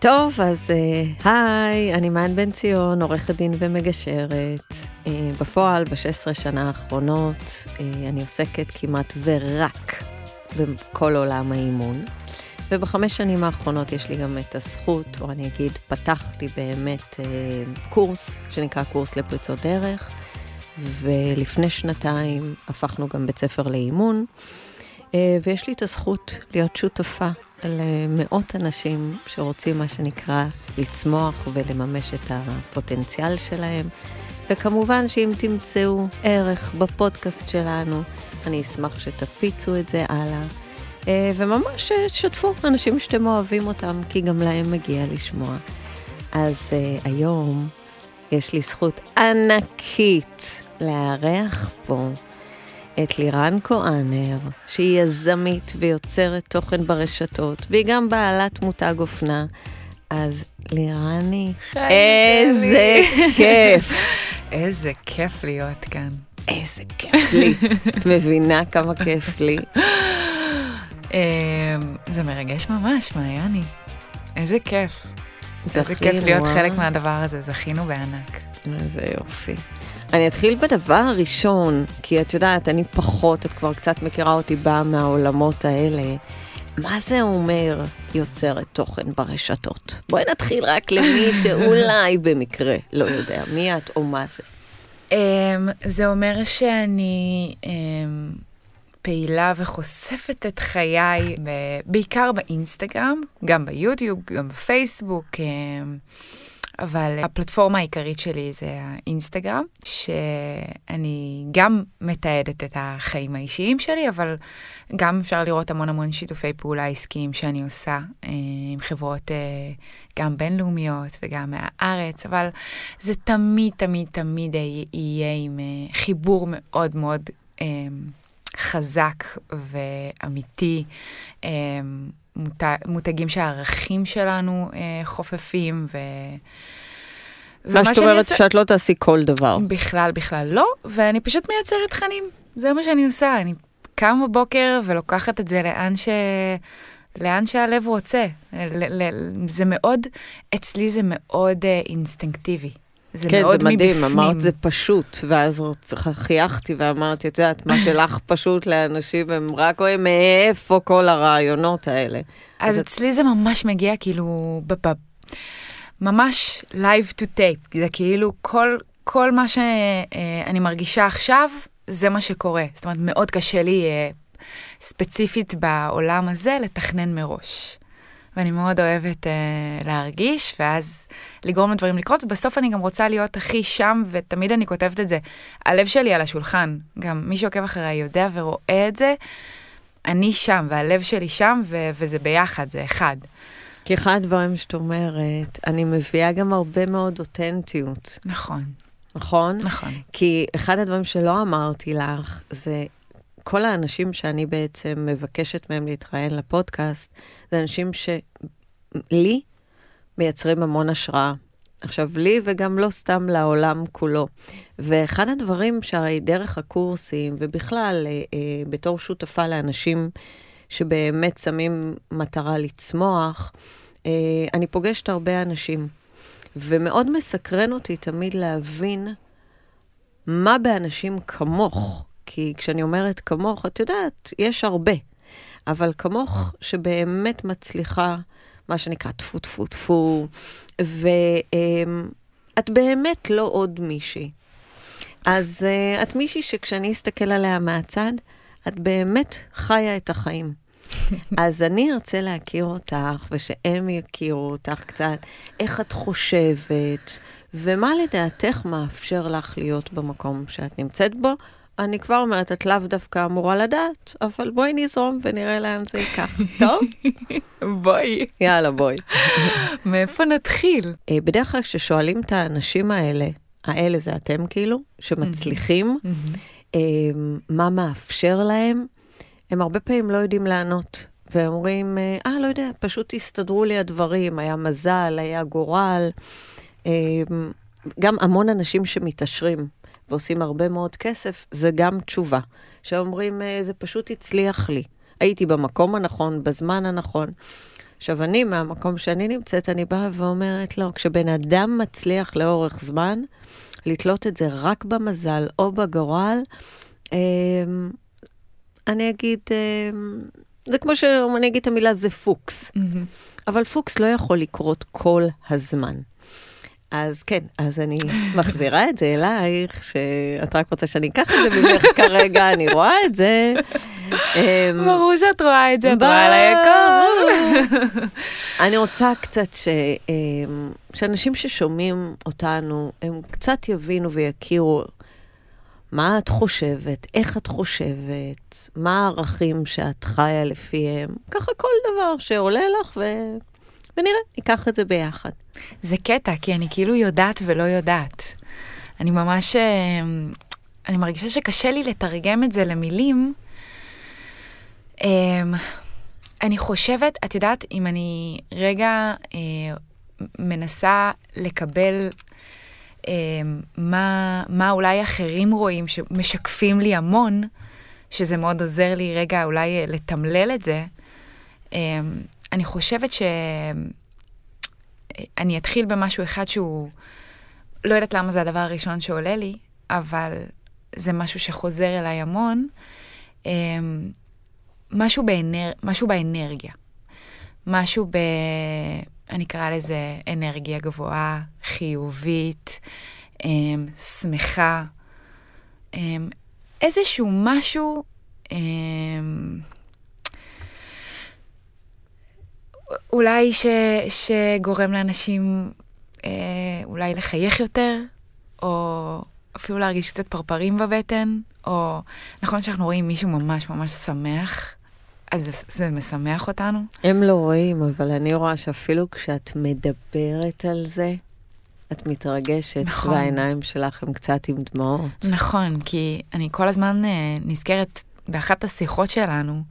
טוב, אז אה, היי, uh, אני מעיין בן ציון, עורכת דין ומגשרת. Uh, בפועל, ב-16 שנה האחרונות, uh, אני עוסקת כמעט ורק בכל עולם האימון. ובחמש שנים האחרונות יש לי גם את הזכות, או אני אגיד, פתחתי באמת uh, קורס, שנקרא קורס לפריצות דרך, ולפני שנתיים הפכנו גם בית ספר לאימון, ויש לי את הזכות להיות שותפה למאות אנשים שרוצים, מה שנקרא, לצמוח ולממש את הפוטנציאל שלהם. וכמובן שאם תמצאו ערך בפודקאסט שלנו, אני אשמח שתפיצו את זה הלאה. אה, וממש אה, שתפו אנשים שאתם אוהבים אותם, כי גם להם מגיע לשמוע. אז אה, היום יש לי זכות ענקית לארח פה את לירן כהנר, שהיא יזמית ויוצרת תוכן ברשתות, והיא גם בעלת מותג אופנה. אז לירני, איזה כיף. איזה כיף להיות כאן. איזה כיף לי. את מבינה כמה כיף לי? אמ, זה מרגש ממש, מעייני. איזה כיף. איזה כיף להיות אה? חלק מהדבר הזה, זכינו בענק. איזה יופי. אני אתחיל בדבר הראשון, כי את יודעת, אני פחות, את כבר קצת מכירה אותי, באה מהעולמות האלה. מה זה אומר יוצרת תוכן ברשתות? בואי נתחיל רק למי שאולי במקרה לא יודע מי את או מה זה. Um, זה אומר שאני um, פעילה וחושפת את חיי, בעיקר באינסטגרם, גם ביוטיוב, גם בפייסבוק. Um, אבל הפלטפורמה העיקרית שלי זה האינסטגרם, שאני גם מתעדת את החיים האישיים שלי, אבל גם אפשר לראות המון המון שיתופי פעולה עסקיים שאני עושה אה, עם חברות אה, גם בינלאומיות וגם מהארץ, אבל זה תמיד, תמיד, תמיד יהיה עם אה, חיבור מאוד מאוד אה, חזק ואמיתי. אה, מותגים שהערכים שלנו אה, חופפים ו... מה שאת אומרת עושה... שאת לא תעשי כל דבר. בכלל, בכלל לא, ואני פשוט מייצרת תכנים. זה מה שאני עושה, אני קם בבוקר ולוקחת את זה לאן ש... לאן שהלב רוצה. ל- ל- זה מאוד, אצלי זה מאוד אה, אינסטינקטיבי. זה כן, מאוד מבפנים. כן, זה מדהים, מבפנים. אמרת זה פשוט, ואז חייכתי ואמרתי, את יודעת, מה שלך פשוט לאנשים, הם רק רואים מאיפה כל הרעיונות האלה. אז, אז אצלי את... זה ממש מגיע כאילו, בפ... ממש live to tape, זה כאילו כל, כל מה שאני מרגישה עכשיו, זה מה שקורה. זאת אומרת, מאוד קשה לי אה, ספציפית בעולם הזה לתכנן מראש. ואני מאוד אוהבת אה, להרגיש, ואז לגרום לדברים לקרות, ובסוף אני גם רוצה להיות הכי שם, ותמיד אני כותבת את זה. הלב שלי על השולחן, גם מי שעוקב אחריי יודע ורואה את זה, אני שם, והלב שלי שם, ו- וזה ביחד, זה אחד. כי אחד הדברים שאת אומרת, אני מביאה גם הרבה מאוד אותנטיות. נכון. נכון? נכון. כי אחד הדברים שלא אמרתי לך, זה כל האנשים שאני בעצם מבקשת מהם להתראיין לפודקאסט, זה אנשים שלי מייצרים המון השראה. עכשיו, לי וגם לא סתם לעולם כולו. ואחד הדברים שהרי דרך הקורסים, ובכלל, אה, אה, בתור שותפה לאנשים שבאמת שמים מטרה לצמוח, אה, אני פוגשת הרבה אנשים. ומאוד מסקרן אותי תמיד להבין מה באנשים כמוך כי כשאני אומרת כמוך, את יודעת, יש הרבה. אבל כמוך, שבאמת מצליחה, מה שנקרא טפו טפו טפו, ואת אמ, באמת לא עוד מישהי. אז אה, את מישהי שכשאני אסתכל עליה מהצד, את באמת חיה את החיים. אז אני ארצה להכיר אותך, ושהם יכירו אותך קצת, איך את חושבת, ומה לדעתך מאפשר לך להיות במקום שאת נמצאת בו, אני כבר אומרת, את לאו דווקא אמורה לדעת, אבל בואי נזרום ונראה לאן זה ייקח, טוב? בואי. יאללה, בואי. מאיפה נתחיל? אה, בדרך כלל כששואלים את האנשים האלה, האלה זה אתם כאילו, שמצליחים, mm-hmm. Mm-hmm. אה, מה מאפשר להם, הם הרבה פעמים לא יודעים לענות. והם אומרים, אה, לא יודע, פשוט הסתדרו לי הדברים, היה מזל, היה גורל. אה, גם המון אנשים שמתעשרים ועושים הרבה מאוד כסף, זה גם תשובה. שאומרים, אה, זה פשוט הצליח לי. הייתי במקום הנכון, בזמן הנכון. עכשיו, אני, מהמקום שאני נמצאת, אני באה ואומרת לו, לא, כשבן אדם מצליח לאורך זמן, לתלות את זה רק במזל או בגורל, אה, אני אגיד, אה, זה כמו שאני אגיד את המילה זה פוקס. Mm-hmm. אבל פוקס לא יכול לקרות כל הזמן. אז כן, אז אני מחזירה את זה אלייך, שאת רק רוצה שאני אקח את זה ממך כרגע, אני רואה את זה. אמ, ברור שאת רואה את זה, את רואה על היקום. אני רוצה קצת ש... אמ, שאנשים ששומעים אותנו, הם קצת יבינו ויכירו מה את חושבת, איך את חושבת, מה הערכים שאת חיה לפיהם, ככה כל דבר שעולה לך ו... ונראה, ניקח את זה ביחד. זה קטע, כי אני כאילו יודעת ולא יודעת. אני ממש, אה, אני מרגישה שקשה לי לתרגם את זה למילים. אה, אני חושבת, את יודעת, אם אני רגע אה, מנסה לקבל מה, מה אולי אחרים רואים שמשקפים לי המון, שזה מאוד עוזר לי רגע אולי לתמלל את זה. אני חושבת ש... אני אתחיל במשהו אחד שהוא, לא יודעת למה זה הדבר הראשון שעולה לי, אבל זה משהו שחוזר אליי המון. אמ, משהו, באנר... משהו באנרגיה. משהו ב... אני אקרא לזה אנרגיה גבוהה, חיובית, אמ, שמחה. אמ, איזשהו משהו... אולי ש, שגורם לאנשים אה, אולי לחייך יותר, או אפילו להרגיש קצת פרפרים בבטן, או נכון שאנחנו רואים מישהו ממש ממש שמח, אז זה, זה משמח אותנו? הם לא רואים, אבל אני רואה שאפילו כשאת מדברת על זה, את מתרגשת, נכון. והעיניים שלך הם קצת עם דמעות. נכון, כי אני כל הזמן אה, נזכרת באחת השיחות שלנו,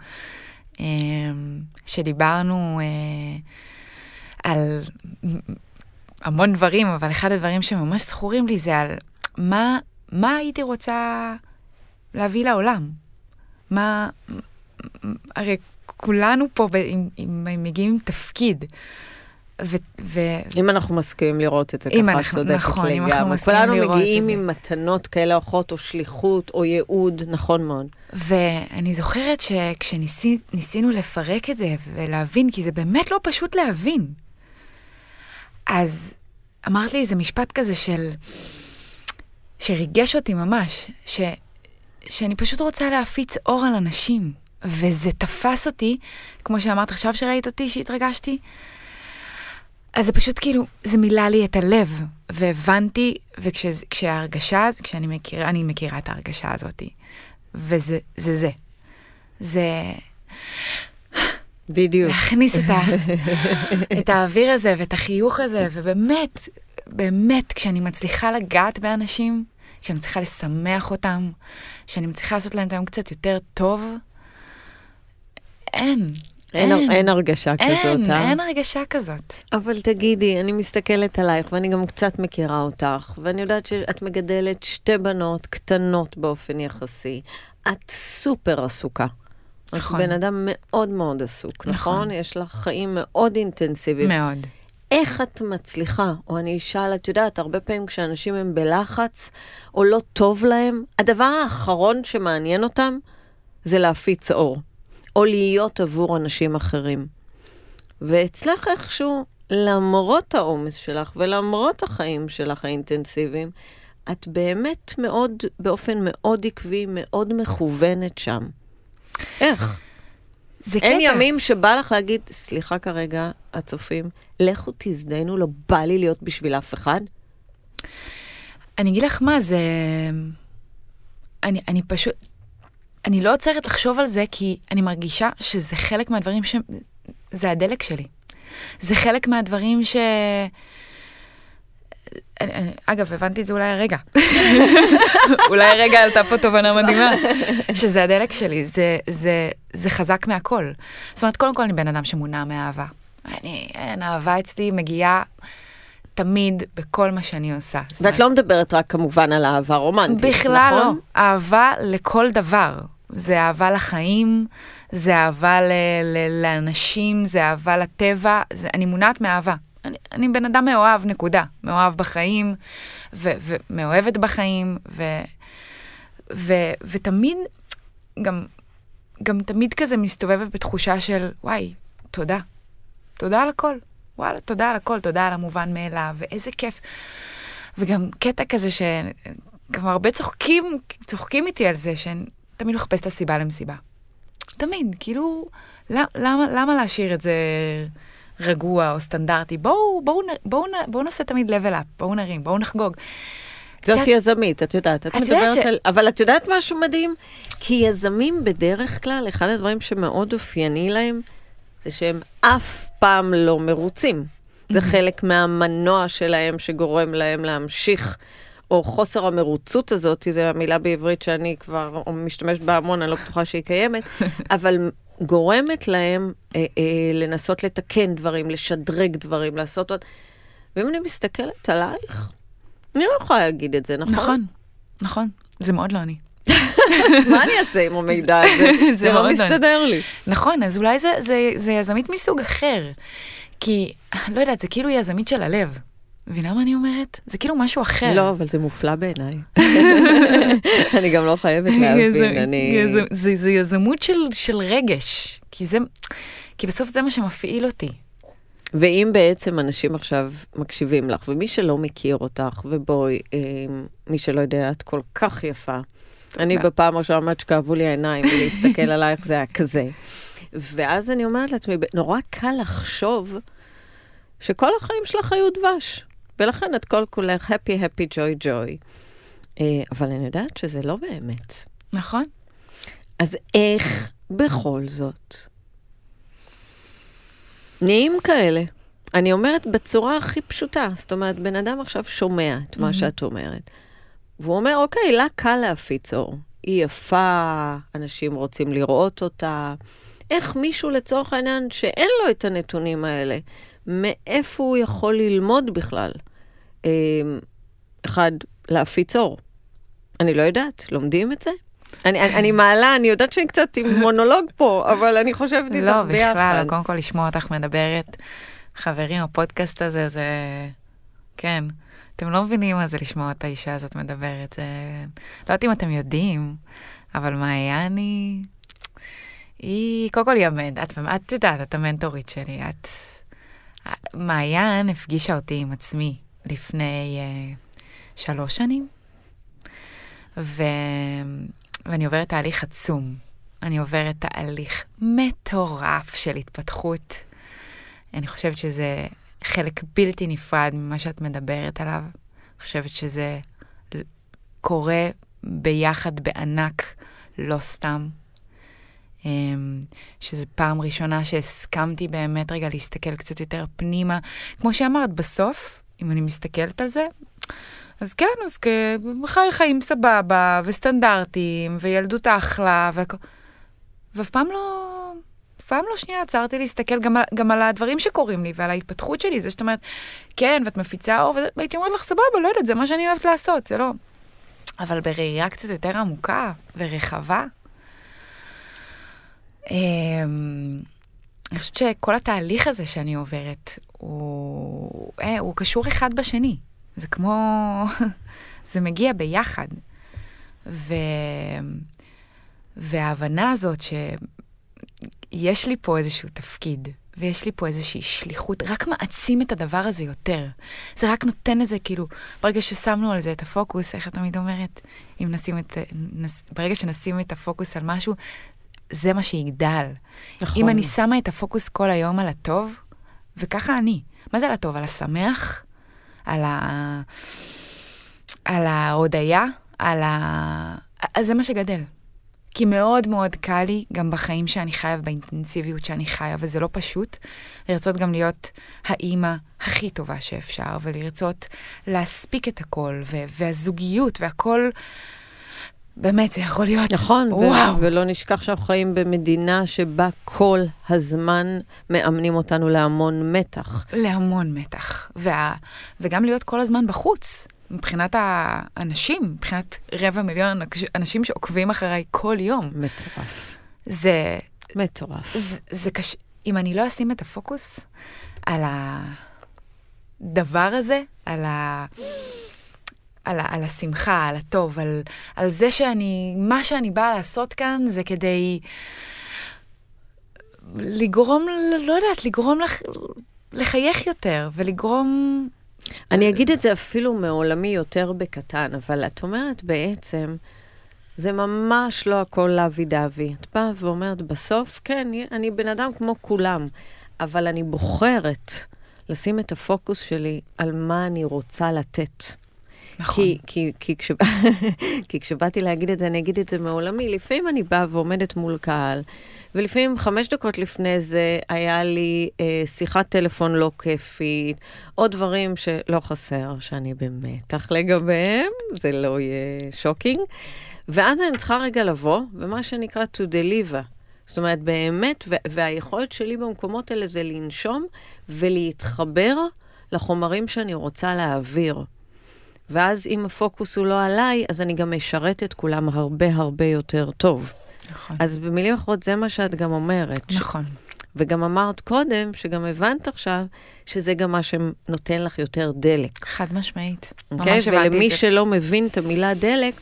אמ, שדיברנו אה, על המון דברים, אבל אחד הדברים שממש זכורים לי זה על מה, מה הייתי רוצה להביא לעולם. מה, הרי כולנו פה אם מגיעים עם תפקיד. ו... ו... אם אנחנו מסכימים לראות את זה ככה, את צודקת נכון, לגמרי. אם נכון, כולנו מגיעים עם מתנות כאלה או אחרות, או שליחות, או ייעוד, נכון מאוד. ואני זוכרת שכשניסינו לפרק את זה ולהבין, כי זה באמת לא פשוט להבין, אז אמרת לי איזה משפט כזה של... שריגש אותי ממש, ש... שאני פשוט רוצה להפיץ אור על אנשים, וזה תפס אותי, כמו שאמרת עכשיו שראית אותי, שהתרגשתי, אז זה פשוט כאילו, זה מילא לי את הלב, והבנתי, וכשההרגשה, וכש, כשאני מכיר, מכירה את ההרגשה הזאת, וזה זה. זה. זה... בדיוק. להכניס את, ה... את האוויר הזה ואת החיוך הזה, ובאמת, באמת, כשאני מצליחה לגעת באנשים, כשאני מצליחה לשמח אותם, כשאני מצליחה לעשות להם גם קצת יותר טוב, אין. אין, אין, אין הרגשה אין, כזאת, אה? אין הרגשה כזאת. אבל תגידי, אני מסתכלת עלייך, ואני גם קצת מכירה אותך, ואני יודעת שאת מגדלת שתי בנות קטנות באופן יחסי. את סופר עסוקה. נכון. את בן אדם מאוד מאוד עסוק, נכון? נכון? יש לך חיים מאוד אינטנסיביים. מאוד. איך את מצליחה? או אני אשאל, את יודעת, הרבה פעמים כשאנשים הם בלחץ, או לא טוב להם, הדבר האחרון שמעניין אותם זה להפיץ אור. או להיות עבור אנשים אחרים. ואצלך איכשהו, למרות העומס שלך ולמרות החיים שלך האינטנסיביים, את באמת מאוד, באופן מאוד עקבי, מאוד מכוונת שם. איך? זה קטע. אין ימים שבא לך להגיד, סליחה כרגע, הצופים, לכו תזדיינו, לא בא לי להיות בשביל אף אחד? אני אגיד לך מה, זה... אני, אני פשוט... אני לא עוצרת לחשוב על זה, כי אני מרגישה שזה חלק מהדברים ש... זה הדלק שלי. זה חלק מהדברים ש... אני, אני, אגב, הבנתי את זה אולי הרגע. אולי הרגע עלתה פה תובנה מדהימה, שזה הדלק שלי, זה, זה, זה חזק מהכל. זאת אומרת, קודם כל אני בן אדם שמונע מאהבה. אני, אין, אהבה אצלי מגיעה תמיד בכל מה שאני עושה. ואת אומרת, לא מדברת רק כמובן על אהבה רומנטית, בכלל נכון? בכלל לא, אהבה לכל דבר. זה אהבה לחיים, זה אהבה ל- ל- לאנשים, זה אהבה לטבע, זה, אני מונעת מאהבה. אני, אני בן אדם מאוהב, נקודה. מאוהב בחיים, ומאוהבת בחיים, ו, ו, ותמיד, גם, גם תמיד כזה מסתובבת בתחושה של, וואי, תודה. תודה על הכל. וואלה, תודה על הכל, תודה על המובן מאליו, ואיזה כיף. וגם קטע כזה ש... גם הרבה צוחקים, צוחקים איתי על זה, שאני תמיד לחפש את הסיבה למסיבה. תמיד, כאילו, למה, למה, להשאיר את זה רגוע או סטנדרטי? בואו, בואו, בואו, בואו נעשה תמיד level up, בואו נרים, בואו נחגוג. זאת כי... יזמית, את יודעת. את, את מדברת ש... על... אבל את יודעת משהו מדהים? כי יזמים בדרך כלל, אחד הדברים שמאוד אופייני להם, זה שהם אף פעם לא מרוצים. זה חלק מהמנוע שלהם שגורם להם להמשיך או חוסר המרוצות הזאת, זו המילה בעברית שאני כבר משתמשת בה המון, אני לא בטוחה שהיא קיימת, אבל גורמת להם אה, אה, לנסות לתקן דברים, לשדרג דברים, לעשות עוד... ואם אני מסתכלת עלייך, אני לא יכולה להגיד את זה, נכון? נכון, נכון. זה מאוד לא אני. מה אני אעשה עם המידע הזה? זה זה לא, לא מסתדר לי. נכון, אז אולי זה, זה, זה יזמית מסוג אחר. כי, לא יודעת, זה כאילו יזמית של הלב. מבינה מה אני אומרת? זה כאילו משהו אחר. לא, אבל זה מופלא בעיניי. אני גם לא חייבת להבין, אני... זה יזמות של רגש, כי בסוף זה מה שמפעיל אותי. ואם בעצם אנשים עכשיו מקשיבים לך, ומי שלא מכיר אותך, ובואי, אמ, מי שלא יודע, את כל כך יפה. אני בפעם הראשונה אמרת שכאבו לי העיניים, ולהסתכל עלייך זה היה כזה. ואז אני אומרת לעצמי, נורא קל לחשוב שכל החיים שלך היו דבש. ולכן את כל כולך happy, happy, joy, joy. אה, אבל אני יודעת שזה לא באמת. נכון. אז איך בכל זאת נהיים כאלה? אני אומרת בצורה הכי פשוטה, זאת אומרת, בן אדם עכשיו שומע את מה שאת אומרת, והוא אומר, אוקיי, לה קל להפיץ אור. היא יפה, אנשים רוצים לראות אותה. איך מישהו לצורך העניין שאין לו את הנתונים האלה, מאיפה הוא יכול ללמוד בכלל? אה, אחד, להפיץ אור. אני לא יודעת, לומדים את זה? אני, אני, אני מעלה, אני יודעת שאני קצת עם מונולוג פה, אבל אני חושבת איתך לא, ביחד. לא, בכלל, קודם כל לשמוע אותך מדברת. חברים, הפודקאסט הזה זה... כן. אתם לא מבינים מה זה לשמוע את האישה הזאת מדברת. זה... לא יודעת אם אתם יודעים, אבל מאיה אני... היא, קודם כל היא המנט, את, את יודעת, את המנטורית שלי, את... מעיין הפגישה אותי עם עצמי לפני uh, שלוש שנים, ו... ואני עוברת תהליך עצום. אני עוברת תהליך מטורף של התפתחות. אני חושבת שזה חלק בלתי נפרד ממה שאת מדברת עליו. אני חושבת שזה קורה ביחד בענק, לא סתם. אמ, שזו פעם ראשונה שהסכמתי באמת רגע להסתכל קצת יותר פנימה. כמו שאמרת, בסוף, אם אני מסתכלת על זה, אז כן, אז חי חיים סבבה, וסטנדרטים, וילדות אחלה, והכל. ואף פעם לא... אף פעם לא שנייה עצרתי להסתכל גם על, גם על הדברים שקורים לי ועל ההתפתחות שלי. זה שאת אומרת, כן, ואת מפיצה אור, והייתי אומרת לך, סבבה, לא יודעת, זה מה שאני אוהבת לעשות, זה לא... אבל בראייה קצת יותר עמוקה ורחבה, אמ, אני חושבת שכל התהליך הזה שאני עוברת, הוא, אה, הוא קשור אחד בשני. זה כמו... זה מגיע ביחד. ו... וההבנה הזאת שיש לי פה איזשהו תפקיד, ויש לי פה איזושהי שליחות, רק מעצים את הדבר הזה יותר. זה רק נותן לזה, כאילו, ברגע ששמנו על זה את הפוקוס, איך את תמיד אומרת, אם נשים את, נס, ברגע שנשים את הפוקוס על משהו, זה מה שיגדל. נכון. אם אני שמה את הפוקוס כל היום על הטוב, וככה אני. מה זה על הטוב? על השמח? על ה... על ההודיה? על ה... אז זה מה שגדל. כי מאוד מאוד קל לי, גם בחיים שאני חיה ובאינטנסיביות שאני חיה, וזה לא פשוט, לרצות גם להיות האימא הכי טובה שאפשר, ולרצות להספיק את הכל, ו- והזוגיות, והכל באמת, זה יכול להיות. נכון, ו- ולא נשכח שאנחנו חיים במדינה שבה כל הזמן מאמנים אותנו להמון מתח. להמון מתח, וה- וגם להיות כל הזמן בחוץ. מבחינת האנשים, מבחינת רבע מיליון אנשים שעוקבים אחריי כל יום. מטורף. זה... מטורף. זה, זה קשה. אם אני לא אשים את הפוקוס על הדבר הזה, על ה... על, על השמחה, על הטוב, על, על זה שאני, מה שאני באה לעשות כאן זה כדי לגרום, לא יודעת, לגרום לח, לחייך יותר ולגרום... אני אגיד את זה אפילו מעולמי יותר בקטן, אבל את אומרת בעצם, זה ממש לא הכל לאבי דאבי. את באה ואומרת, בסוף, כן, אני בן אדם כמו כולם, אבל אני בוחרת לשים את הפוקוס שלי על מה אני רוצה לתת. נכון. כי, כי, כי, כש... כי כשבאתי להגיד את זה, אני אגיד את זה מעולמי. לפעמים אני באה ועומדת מול קהל, ולפעמים חמש דקות לפני זה היה לי אה, שיחת טלפון לא כיפית, או דברים שלא חסר, שאני במתח לגביהם, זה לא יהיה שוקינג. ואז אני צריכה רגע לבוא, ומה שנקרא to deliver. זאת אומרת, באמת, והיכולת שלי במקומות האלה זה לנשום ולהתחבר לחומרים שאני רוצה להעביר. ואז אם הפוקוס הוא לא עליי, אז אני גם אשרת את כולם הרבה הרבה יותר טוב. נכון. אז במילים אחרות, זה מה שאת גם אומרת. נכון. ש... וגם אמרת קודם, שגם הבנת עכשיו, שזה גם מה שנותן לך יותר דלק. חד משמעית. Okay? אוקיי? ממש הבנתי את זה. ולמי שלא מבין את המילה דלק,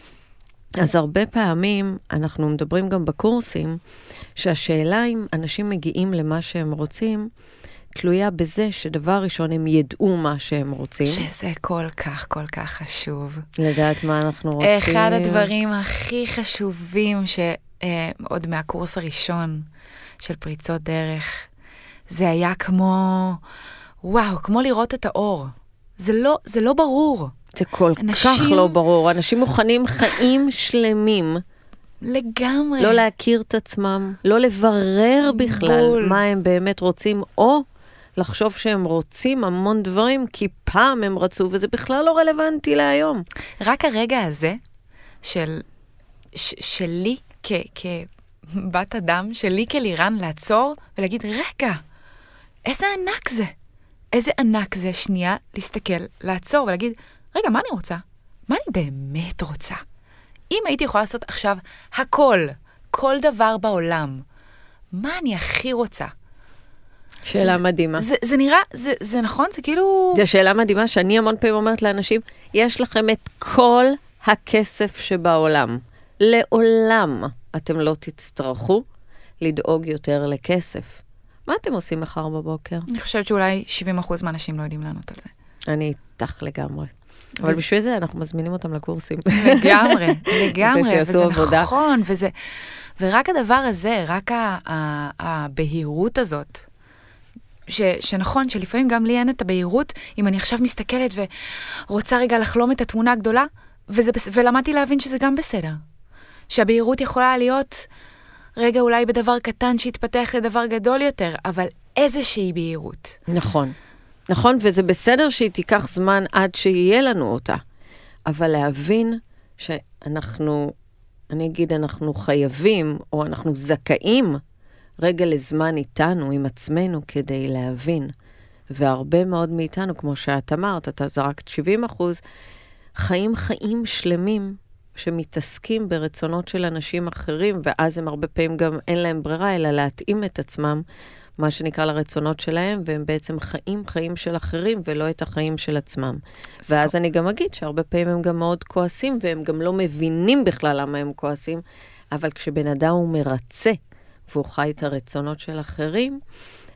אז הרבה פעמים אנחנו מדברים גם בקורסים, שהשאלה אם אנשים מגיעים למה שהם רוצים, תלויה בזה שדבר ראשון הם ידעו מה שהם רוצים. שזה כל כך, כל כך חשוב. לדעת מה אנחנו רוצים. אחד הדברים הכי חשובים שעוד אה, מהקורס הראשון של פריצות דרך, זה היה כמו, וואו, כמו לראות את האור. זה לא, זה לא ברור. זה כל אנשים... כך לא ברור. אנשים מוכנים חיים שלמים. לגמרי. לא להכיר את עצמם, לא לברר בכלל בול. מה הם באמת רוצים, או לחשוב שהם רוצים המון דברים, כי פעם הם רצו, וזה בכלל לא רלוונטי להיום. רק הרגע הזה של, ש, שלי כ, כבת אדם, שלי כלירן לעצור ולהגיד, רגע, איזה ענק זה. איזה ענק זה שנייה להסתכל, לעצור ולהגיד, רגע, מה אני רוצה? מה אני באמת רוצה? אם הייתי יכולה לעשות עכשיו הכל, כל דבר בעולם, מה אני הכי רוצה? שאלה זה, מדהימה. זה, זה זה נראה, זה, זה נכון? זה כאילו... זו שאלה מדהימה שאני המון פעמים אומרת לאנשים, יש לכם את כל הכסף שבעולם. לעולם אתם לא תצטרכו לדאוג יותר לכסף. מה אתם עושים מחר בבוקר? אני חושבת שאולי 70% מהאנשים לא יודעים לענות על זה. אני איתך לגמרי. אבל בשביל זה אנחנו מזמינים אותם לקורסים. לגמרי, לגמרי, וזה עבודה. נכון, וזה... ורק הדבר הזה, רק הבהירות הזאת, ש, שנכון, שלפעמים גם לי אין את הבהירות, אם אני עכשיו מסתכלת ורוצה רגע לחלום את התמונה הגדולה, וזה, ולמדתי להבין שזה גם בסדר. שהבהירות יכולה להיות רגע אולי בדבר קטן שהתפתח לדבר גדול יותר, אבל איזושהי בהירות. נכון. נכון, וזה בסדר שהיא תיקח זמן עד שיהיה לנו אותה. אבל להבין שאנחנו, אני אגיד, אנחנו חייבים, או אנחנו זכאים רגע לזמן איתנו, עם עצמנו, כדי להבין. והרבה מאוד מאיתנו, כמו שאת אמרת, אתה זרקת 70 אחוז, חיים חיים שלמים שמתעסקים ברצונות של אנשים אחרים, ואז הם הרבה פעמים גם אין להם ברירה אלא להתאים את עצמם, מה שנקרא, לרצונות שלהם, והם בעצם חיים חיים של אחרים ולא את החיים של עצמם. ואז אני גם אגיד שהרבה פעמים הם גם מאוד כועסים, והם גם לא מבינים בכלל למה הם כועסים, אבל כשבן אדם הוא מרצה, והוא חי את הרצונות של אחרים,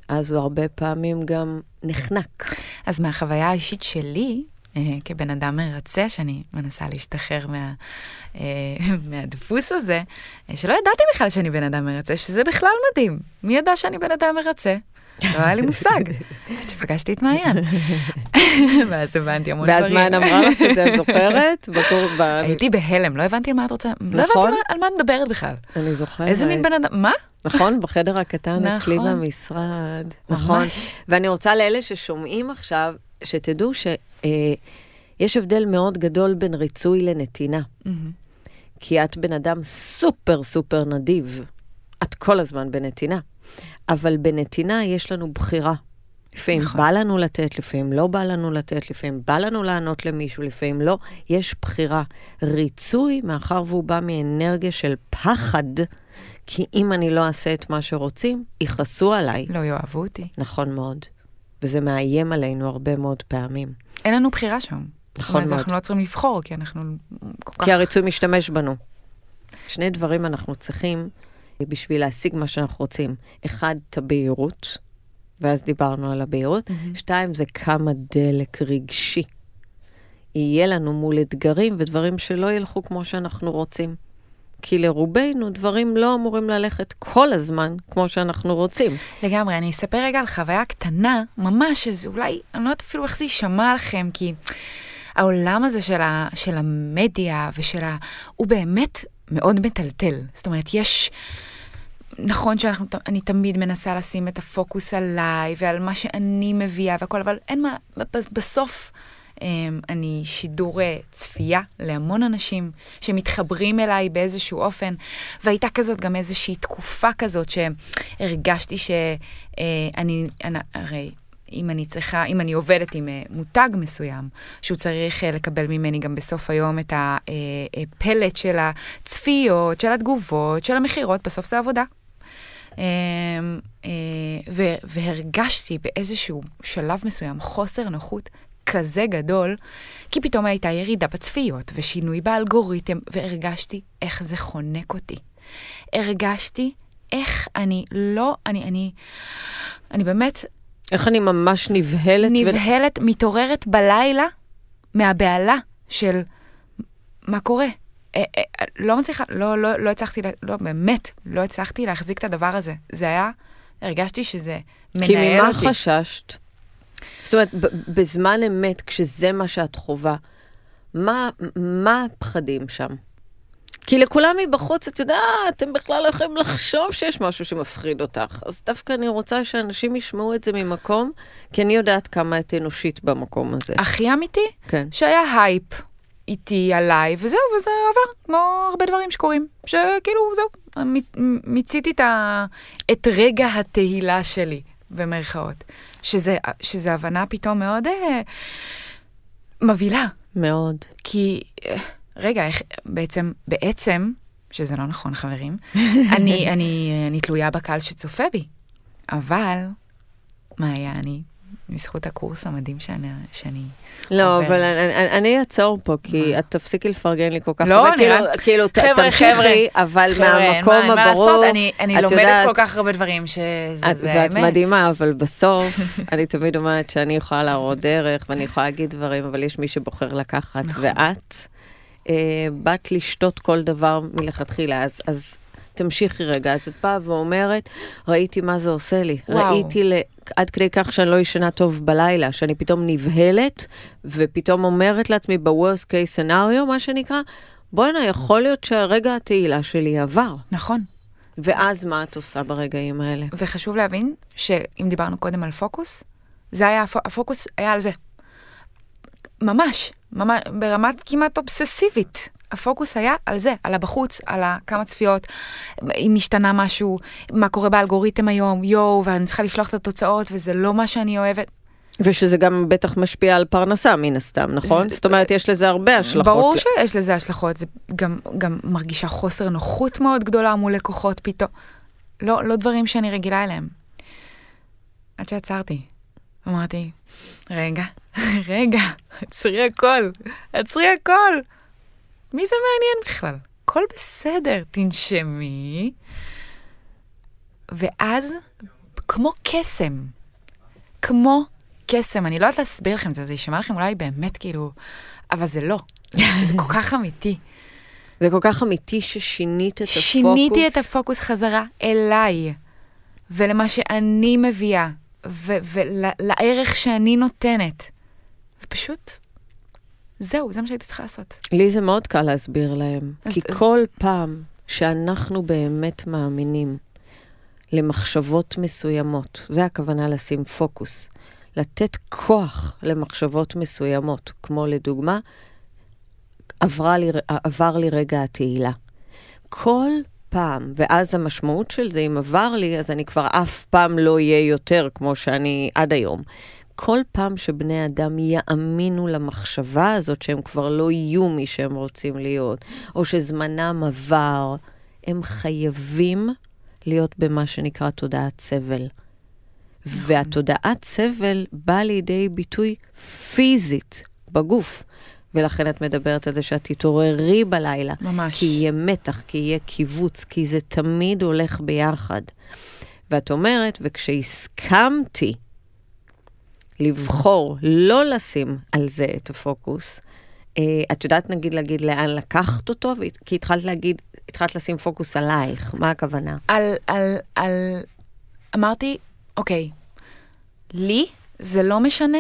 אז הוא הרבה פעמים גם נחנק. אז מהחוויה האישית שלי, אה, כבן אדם מרצה, שאני מנסה להשתחרר מה, אה, מהדפוס הזה, אה, שלא ידעתי בכלל שאני בן אדם מרצה, שזה בכלל מדהים. מי ידע שאני בן אדם מרצה? לא היה לי מושג, עד שפגשתי את מעיין. ואז הבנתי המון דברים. ואז מעיין אמרה לך את זה, את זוכרת? הייתי בהלם, לא הבנתי על מה את רוצה, לא הבנתי נכון. על מה את מדברת בכלל. אני זוכרת. איזה מין בן אדם, מה? נכון, בחדר הקטן אצלי נכון. במשרד. נכון. ואני רוצה לאלה ששומעים עכשיו, שתדעו שיש אה, הבדל מאוד גדול בין ריצוי לנתינה. כי את בן אדם סופר סופר נדיב. את כל הזמן בנתינה. אבל בנתינה יש לנו בחירה. לפעמים נכון. בא לנו לתת, לפעמים לא בא לנו לתת, לפעמים בא לנו לענות למישהו, לפעמים לא. יש בחירה. ריצוי, מאחר והוא בא מאנרגיה של פחד, כי אם אני לא אעשה את מה שרוצים, יכעסו עליי. לא יאהבו אותי. נכון מאוד. וזה מאיים עלינו הרבה מאוד פעמים. אין לנו בחירה שם. נכון מאוד. אנחנו לא צריכים לבחור, כי אנחנו כל כך... כי הריצוי משתמש בנו. שני דברים אנחנו צריכים בשביל להשיג מה שאנחנו רוצים. אחד, את הבהירות, ואז דיברנו על הבהירות. Mm-hmm. שתיים, זה כמה דלק רגשי יהיה לנו מול אתגרים ודברים שלא ילכו כמו שאנחנו רוצים. כי לרובנו דברים לא אמורים ללכת כל הזמן כמו שאנחנו רוצים. לגמרי, אני אספר רגע על חוויה קטנה, ממש, איזה, אולי, אני לא יודעת אפילו איך זה יישמע לכם, כי העולם הזה של, ה, של המדיה ושל ה... הוא באמת מאוד מטלטל. זאת אומרת, יש... נכון שאני תמיד מנסה לשים את הפוקוס עליי ועל מה שאני מביאה והכל, אבל אין מה, בסוף אמ, אני שידור אה, צפייה להמון אנשים שמתחברים אליי באיזשהו אופן, והייתה כזאת גם איזושהי תקופה כזאת שהרגשתי שאני, אה, הרי אם אני צריכה, אם אני עובדת עם אה, מותג מסוים, שהוא צריך לקבל ממני גם בסוף היום את הפלט של הצפיות, של התגובות, של המכירות, בסוף זה עבודה. אמ, אה, והרגשתי באיזשהו שלב מסוים חוסר נוחות כזה גדול, כי פתאום הייתה ירידה בצפיות ושינוי באלגוריתם, והרגשתי איך זה חונק אותי. הרגשתי איך אני לא, אני, אני, אני באמת... איך אני ממש נבהלת? נבהלת, ו... מתעוררת בלילה מהבהלה של מה קורה, אה, אה, לא מצליחה, לא, לא, לא הצלחתי, לא, באמת, לא הצלחתי להחזיק את הדבר הזה. זה היה, הרגשתי שזה מנהל אותי. כי ממה אותי. חששת? זאת אומרת, בזמן אמת, כשזה מה שאת חווה, מה, מה הפחדים שם? כי לכולם מבחוץ, את יודעת, אתם בכלל לא יכולים לחשוב שיש משהו שמפחיד אותך. אז דווקא אני רוצה שאנשים ישמעו את זה ממקום, כי אני יודעת כמה את אנושית במקום הזה. הכי אמיתי? כן. שהיה הייפ. איתי, עליי, וזהו, וזה עבר, כמו הרבה דברים שקורים. שכאילו, זהו, מיציתי את, ה... את רגע התהילה שלי, במרכאות. שזה, שזה הבנה פתאום מאוד אה, מבהילה. מאוד. כי, אה, רגע, איך בעצם, בעצם, שזה לא נכון, חברים, אני, אני, אני אה, אני תלויה בקהל שצופה בי, אבל מה היה אני? בזכות הקורס המדהים שאני, שאני לא, עוברת. אבל אני, אני אעצור פה, כי מה? את תפסיקי לפרגן לי כל כך לא, הרבה, כאילו, רק... כאילו חבר'ה, תמשיכי, חבר'ה, אבל חבר'ה, מהמקום מה, הברור, מה לעשות, אני, אני לומדת יודעת, כל כך הרבה דברים שזה את, זה ואת האמת. מדהימה, אבל בסוף, אני תמיד אומרת שאני יכולה להראות דרך, ואני יכולה להגיד דברים, אבל יש מי שבוחר לקחת, נכון. ואת אה, באת לשתות כל דבר מלכתחילה, אז... אז תמשיכי רגע. אז את באה ואומרת, ראיתי מה זה עושה לי. וואו. ראיתי ל... עד כדי כך שאני לא ישנה טוב בלילה, שאני פתאום נבהלת, ופתאום אומרת לעצמי ב-Worst Case Scenario, מה שנקרא, בואנה, יכול להיות שהרגע התהילה שלי עבר. נכון. ואז מה את עושה ברגעים האלה? וחשוב להבין שאם דיברנו קודם על פוקוס, זה היה, הפוקוס היה על זה. ממש, ממש, ברמת כמעט אובססיבית. הפוקוס היה על זה, על הבחוץ, על כמה צפיות, אם השתנה משהו, מה קורה באלגוריתם היום, יואו, ואני צריכה לשלוח את התוצאות, וזה לא מה שאני אוהבת. ושזה גם בטח משפיע על פרנסה מן הסתם, נכון? זאת אומרת, יש לזה הרבה השלכות. ברור שיש לזה השלכות, זה גם, גם מרגישה חוסר נוחות מאוד גדולה מול לקוחות פתאום. לא, לא דברים שאני רגילה אליהם. עד שעצרתי, אמרתי, רגע, רגע, עצרי הכל, עצרי הכל. מי זה מעניין בכלל? הכל בסדר, תנשמי. ואז, כמו קסם, כמו קסם, אני לא יודעת להסביר לכם את זה, זה יישמע לכם אולי באמת כאילו, אבל זה לא, זה כל כך אמיתי. זה כל כך אמיתי ששינית את הפוקוס. שיניתי את הפוקוס חזרה אליי, ולמה שאני מביאה, ולערך שאני נותנת. ופשוט זהו, זה מה שהייתי צריכה לעשות. לי זה מאוד קל להסביר להם, אז, כי אז... כל פעם שאנחנו באמת מאמינים למחשבות מסוימות, זה הכוונה לשים פוקוס, לתת כוח למחשבות מסוימות, כמו לדוגמה, עברה לי, עבר לי רגע התהילה. כל פעם, ואז המשמעות של זה, אם עבר לי, אז אני כבר אף פעם לא אהיה יותר כמו שאני עד היום. כל פעם שבני אדם יאמינו למחשבה הזאת שהם כבר לא יהיו מי שהם רוצים להיות, או שזמנם עבר, הם חייבים להיות במה שנקרא תודעת סבל. והתודעת סבל באה לידי ביטוי פיזית בגוף. ולכן את מדברת על זה שאת תתעוררי בלילה. ממש. כי יהיה מתח, כי יהיה קיבוץ, כי זה תמיד הולך ביחד. ואת אומרת, וכשהסכמתי לבחור לא לשים על זה את הפוקוס, אה, את יודעת נגיד להגיד לאן לקחת אותו? כי התחלת להגיד, התחלת לשים פוקוס עלייך, מה הכוונה? על, על, על, אמרתי, אוקיי, לי זה לא משנה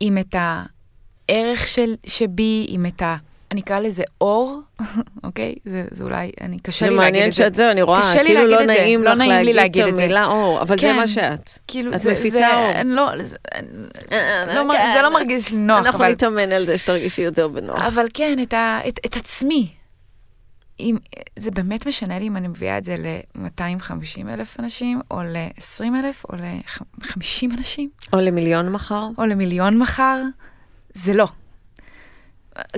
אם את הערך של, שבי, אם את ה... אני אקרא לזה אור, אוקיי? זה, זה אולי, אני, קשה לי להגיד את זה. זה מעניין שאת זה, אני רואה, קשה כאילו לא נעים לא לך לא נעים להגיד, להגיד את את המילה זה. אור, אבל כן, זה מה שאת. כאילו את זה, מפיצה זה, אור. אני לא, זה, אני, לא, כן. זה לא מרגיש לי נוח. אנחנו אבל... נתאמן על זה שתרגישי יותר בנוח. אבל כן, את, ה, את, את עצמי. אם, זה באמת משנה לי אם אני מביאה את זה ל-250 אלף אנשים, או ל-20 אלף, או ל-50 אנשים. או למיליון מחר. או למיליון מחר. זה לא.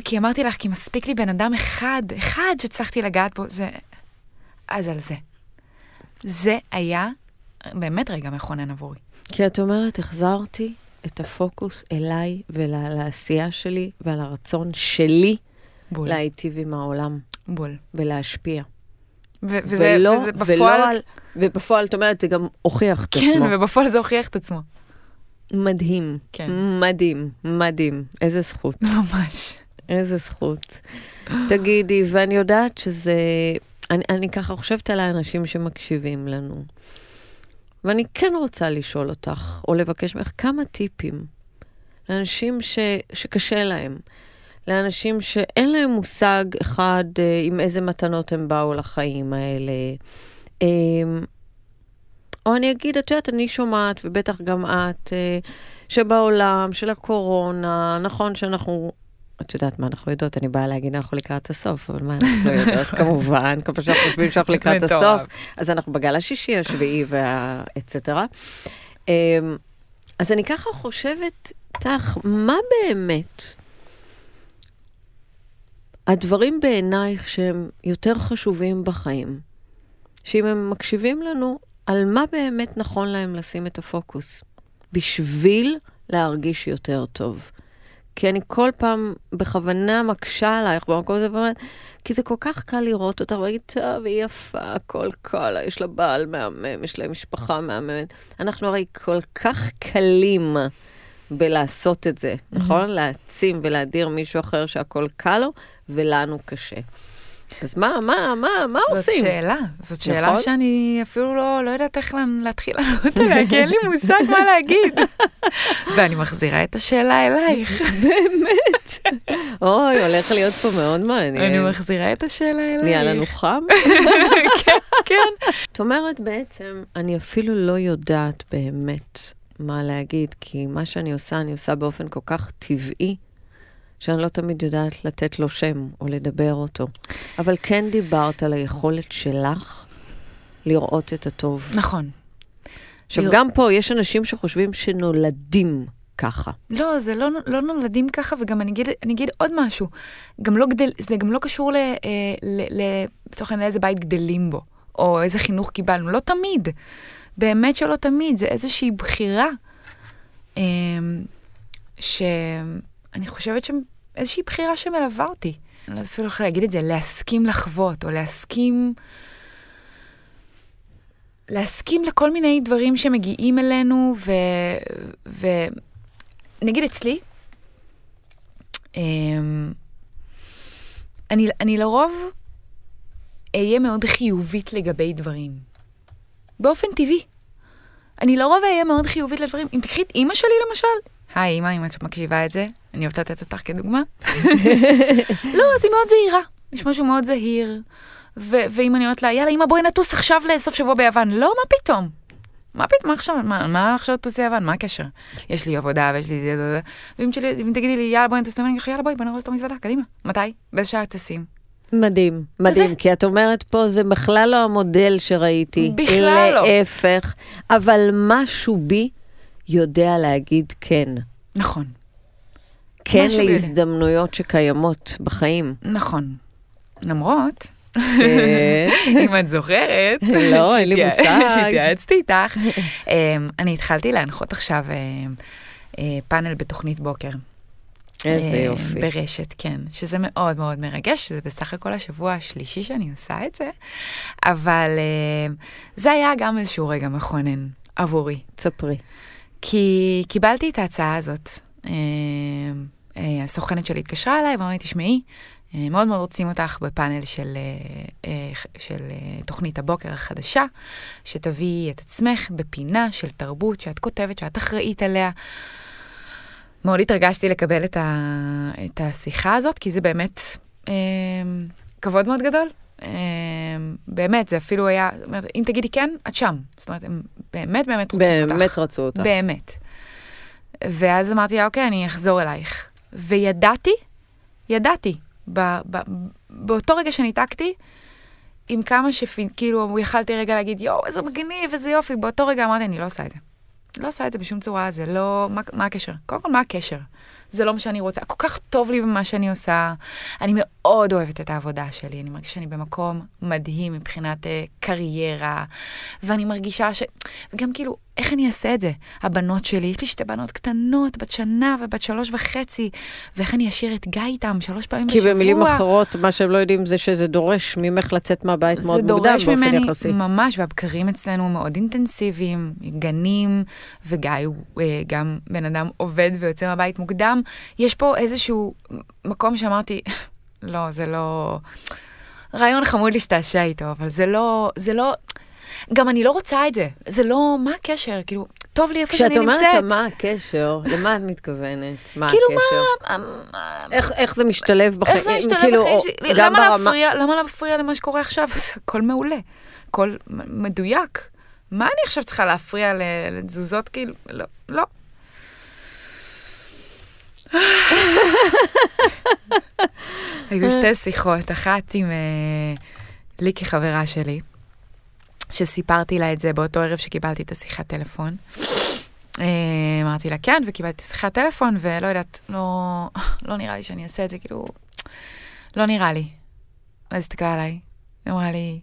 כי אמרתי לך, כי מספיק לי בן אדם אחד, אחד שהצלחתי לגעת בו, זה... אז על זה. זה היה באמת רגע מכונן עבורי. כי את אומרת, החזרתי את הפוקוס אליי ולעשייה שלי ועל הרצון שלי בול. להיטיב עם העולם. בול. ולהשפיע. ו- וזה, ולא, וזה בפועל... ולא על, ובפועל, את אומרת, זה גם הוכיח את כן, עצמו. כן, ובפועל זה הוכיח את עצמו. מדהים. כן. מדהים, מדהים. איזה זכות. ממש. איזה זכות. תגידי, ואני יודעת שזה... אני, אני ככה חושבת על האנשים שמקשיבים לנו. ואני כן רוצה לשאול אותך, או לבקש ממך, כמה טיפים לאנשים ש, שקשה להם, לאנשים שאין להם מושג אחד אה, עם איזה מתנות הם באו לחיים האלה. אה, או אני אגיד, את יודעת, אני שומעת, ובטח גם את, אה, שבעולם של הקורונה, נכון שאנחנו את יודעת מה אנחנו יודעות, אני באה להגיד אנחנו לקראת הסוף, אבל מה אנחנו לא יודעות, כמובן, כמו שאנחנו חושבים שאנחנו לקראת הסוף, אז אנחנו בגל השישי, השביעי והאצטרה. אמ, אז אני ככה חושבת, תח, מה באמת הדברים בעינייך שהם יותר חשובים בחיים, שאם הם מקשיבים לנו, על מה באמת נכון להם לשים את הפוקוס, בשביל להרגיש יותר טוב. כי אני כל פעם בכוונה מקשה עלייך במקום הזה, באמת, כי זה כל כך קל לראות אותה, ולהגיד, טוב, היא יפה, הכל קל, יש לה בעל מהמם, יש לה משפחה מהממת. אנחנו הרי כל כך קלים בלעשות את זה, mm-hmm. נכון? להעצים ולהדיר מישהו אחר שהכל קל לו, ולנו קשה. אז מה, מה, מה, מה זאת עושים? זאת שאלה, זאת שאלה נכון? שאני אפילו לא, לא יודעת איך להתחיל לענות עליה, כי אין לי מושג מה להגיד. ואני מחזירה את השאלה אלייך. באמת? אוי, הולך להיות פה מאוד מעניין. אני מחזירה את השאלה אלייך. נהיה לנו חם? כן, כן. את אומרת בעצם, אני אפילו לא יודעת באמת מה להגיד, כי מה שאני עושה, אני עושה באופן כל כך טבעי. שאני לא תמיד יודעת לתת לו שם או לדבר אותו. אבל כן דיברת על היכולת שלך לראות את הטוב. נכון. עכשיו, לראות... גם פה יש אנשים שחושבים שנולדים ככה. לא, זה לא, לא נולדים ככה, וגם אני אגיד, אני אגיד עוד משהו. גם לא גדל, זה גם לא קשור אה, לצורך העניין איזה בית גדלים בו, או איזה חינוך קיבלנו, לא תמיד. באמת שלא תמיד, זה איזושהי בחירה. אמ, ש... אני חושבת שאיזושהי בחירה שמלווה אותי. אני לא יודעת אפילו איך להגיד את זה, להסכים לחוות, או להסכים... להסכים לכל מיני דברים שמגיעים אלינו, ו... ו... נגיד אצלי, אמ... אני, אני לרוב אהיה מאוד חיובית לגבי דברים. באופן טבעי. אני לרוב אהיה מאוד חיובית לדברים. אם תקחי את אימא שלי למשל, היי, אימא, אם את מקשיבה את זה, אני אוהבת לתת אותך כדוגמה. לא, אז היא מאוד זהירה. יש משהו מאוד זהיר. ואם אני אומרת לה, יאללה, אימא, בואי נטוס עכשיו לסוף שבוע ביוון. לא, מה פתאום? מה פתאום, מה עכשיו, מה, מה עכשיו תוסי יוון? מה הקשר? יש לי עבודה ויש לי זה, ואם תגידי לי, יאללה, בואי נטוס אני אגיד יאללה, בואי, בואי נרוס את המזוודה, קדימה. מתי? באיזה שעה טסים? מדהים, מדהים, זה... כי את אומרת פה, זה בכלל לא המודל שראיתי. בכלל להפך, לא. להפך, אבל משהו בי יודע להגיד כן. נכון. כן להזדמנויות שקיימות בחיים. נכון. למרות כן. אם את זוכרת, לא, אין לי מושג, שהתייעצתי איתך, אמ, אני התחלתי להנחות עכשיו אמ, אה, פאנל בתוכנית בוקר. איזה אמ, יופי. ברשת, כן, שזה מאוד מאוד מרגש, שזה בסך הכל השבוע השלישי שאני עושה את זה, אבל זה היה גם איזשהו רגע מכונן עבורי. ספרי. כי קיבלתי את ההצעה הזאת. אה, אה, הסוכנת שלי התקשרה אליי ואמרה לי, תשמעי, אה, מאוד מאוד רוצים אותך בפאנל של, של תוכנית הבוקר החדשה, שתביאי את עצמך בפינה של תרבות שאת כותבת, שאת אחראית עליה. מאוד התרגשתי לקבל את, ה, את השיחה הזאת, כי זה באמת אה, כבוד מאוד גדול אמ, באמת, זה אפילו היה, אם תגידי כן, את שם. זאת אומרת, הם באמת באמת רוצים באמת אותך. באמת רצו אותך. באמת. ואז אמרתי אה, אוקיי, אני אחזור אלייך. וידעתי, ידעתי, ב, ב, באותו רגע שניתקתי, עם כמה שכאילו יכלתי רגע להגיד, יואו, איזה מגניב, איזה יופי, באותו רגע אמרתי, אני לא עושה את זה. לא עושה את זה בשום צורה, זה לא... מה, מה הקשר? קודם כל, מה הקשר? זה לא מה שאני רוצה. כל כך טוב לי במה שאני עושה. אני מאוד אוהבת את העבודה שלי, אני מרגישה שאני במקום מדהים מבחינת אה, קריירה, ואני מרגישה ש... וגם כאילו, איך אני אעשה את זה? הבנות שלי, יש לי שתי בנות קטנות, בת שנה ובת שלוש וחצי, ואיך אני אשאיר את גיא איתם שלוש פעמים כי בשבוע? כי במילים אחרות, מה שהם לא יודעים זה שזה דורש ממך לצאת מהבית מאוד מוקדם באופן יחסי. זה דורש ממני ממש, והבקרים אצלנו מאוד אינטנסיביים, גנים, וגיא הוא אה, גם בן אדם עובד ויוצא מהבית מוקדם. יש פה איזשהו מקום שאמרתי, לא, זה לא... רעיון חמוד להשתעשע איתו, אבל זה לא, זה לא, גם אני לא רוצה את זה. זה לא, מה הקשר? כאילו, טוב לי איפה שאני נמצאת. כשאת אומרת מה הקשר, למה את מתכוונת? מה כאילו, הקשר? כאילו מה... איך, זה משתלב בחיים? איך זה משתלב כאילו, בחיים שלי? למה, ברמה... להפריע, למה להפריע למה שקורה עכשיו? זה הכל מעולה. הכל מדויק. מה אני עכשיו צריכה להפריע לתזוזות? כאילו, לא. לא. היו שתי שיחות, אחת עם אה, ליקי חברה שלי, שסיפרתי לה את זה באותו ערב שקיבלתי את השיחת טלפון. אה, אמרתי לה כן, וקיבלתי שיחת טלפון, ולא יודעת, לא, לא נראה לי שאני אעשה את זה, כאילו, לא נראה לי. ואז הסתכלה עליי, אמרה לי,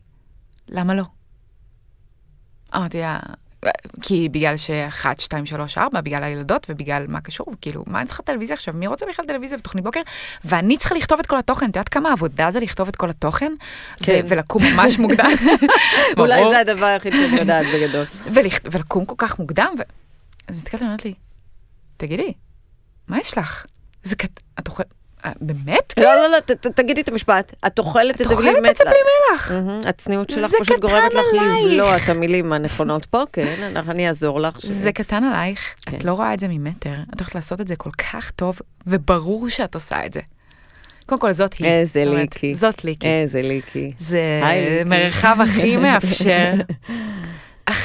למה לא? אמרתי לה, כי בגלל ש-1, 2, 3, 4, בגלל הילדות ובגלל מה קשור, כאילו, מה אני צריכה טלוויזיה עכשיו? מי רוצה בכלל טלוויזיה ותוכנית בוקר? ואני צריכה לכתוב את כל התוכן, את יודעת כמה עבודה זה לכתוב את כל התוכן? כן. ולקום ממש מוקדם. אולי זה הדבר הכי טוב יודעת בגדול. ולקום כל כך מוקדם, ו... אז מסתכלת ואומרת לי, תגידי, מה יש לך? זה כת... את אוכלת... אה, באמת? לא, לא, לא, תגידי את המשפט. את אוכלת את זה מלח. את אוכלת את זה מלח. הצניעות שלך פשוט גורמת לך לבלוע את המילים הנכונות פה, כן, אני אעזור לך. זה קטן עלייך, את כן. לא רואה את זה ממטר. את הולכת לעשות את זה כל כך טוב, וברור שאת עושה את זה. קודם כל, זאת היא. איזה ליקי. זאת ליקי. איזה ליקי. זה מרחב הכי מאפשר.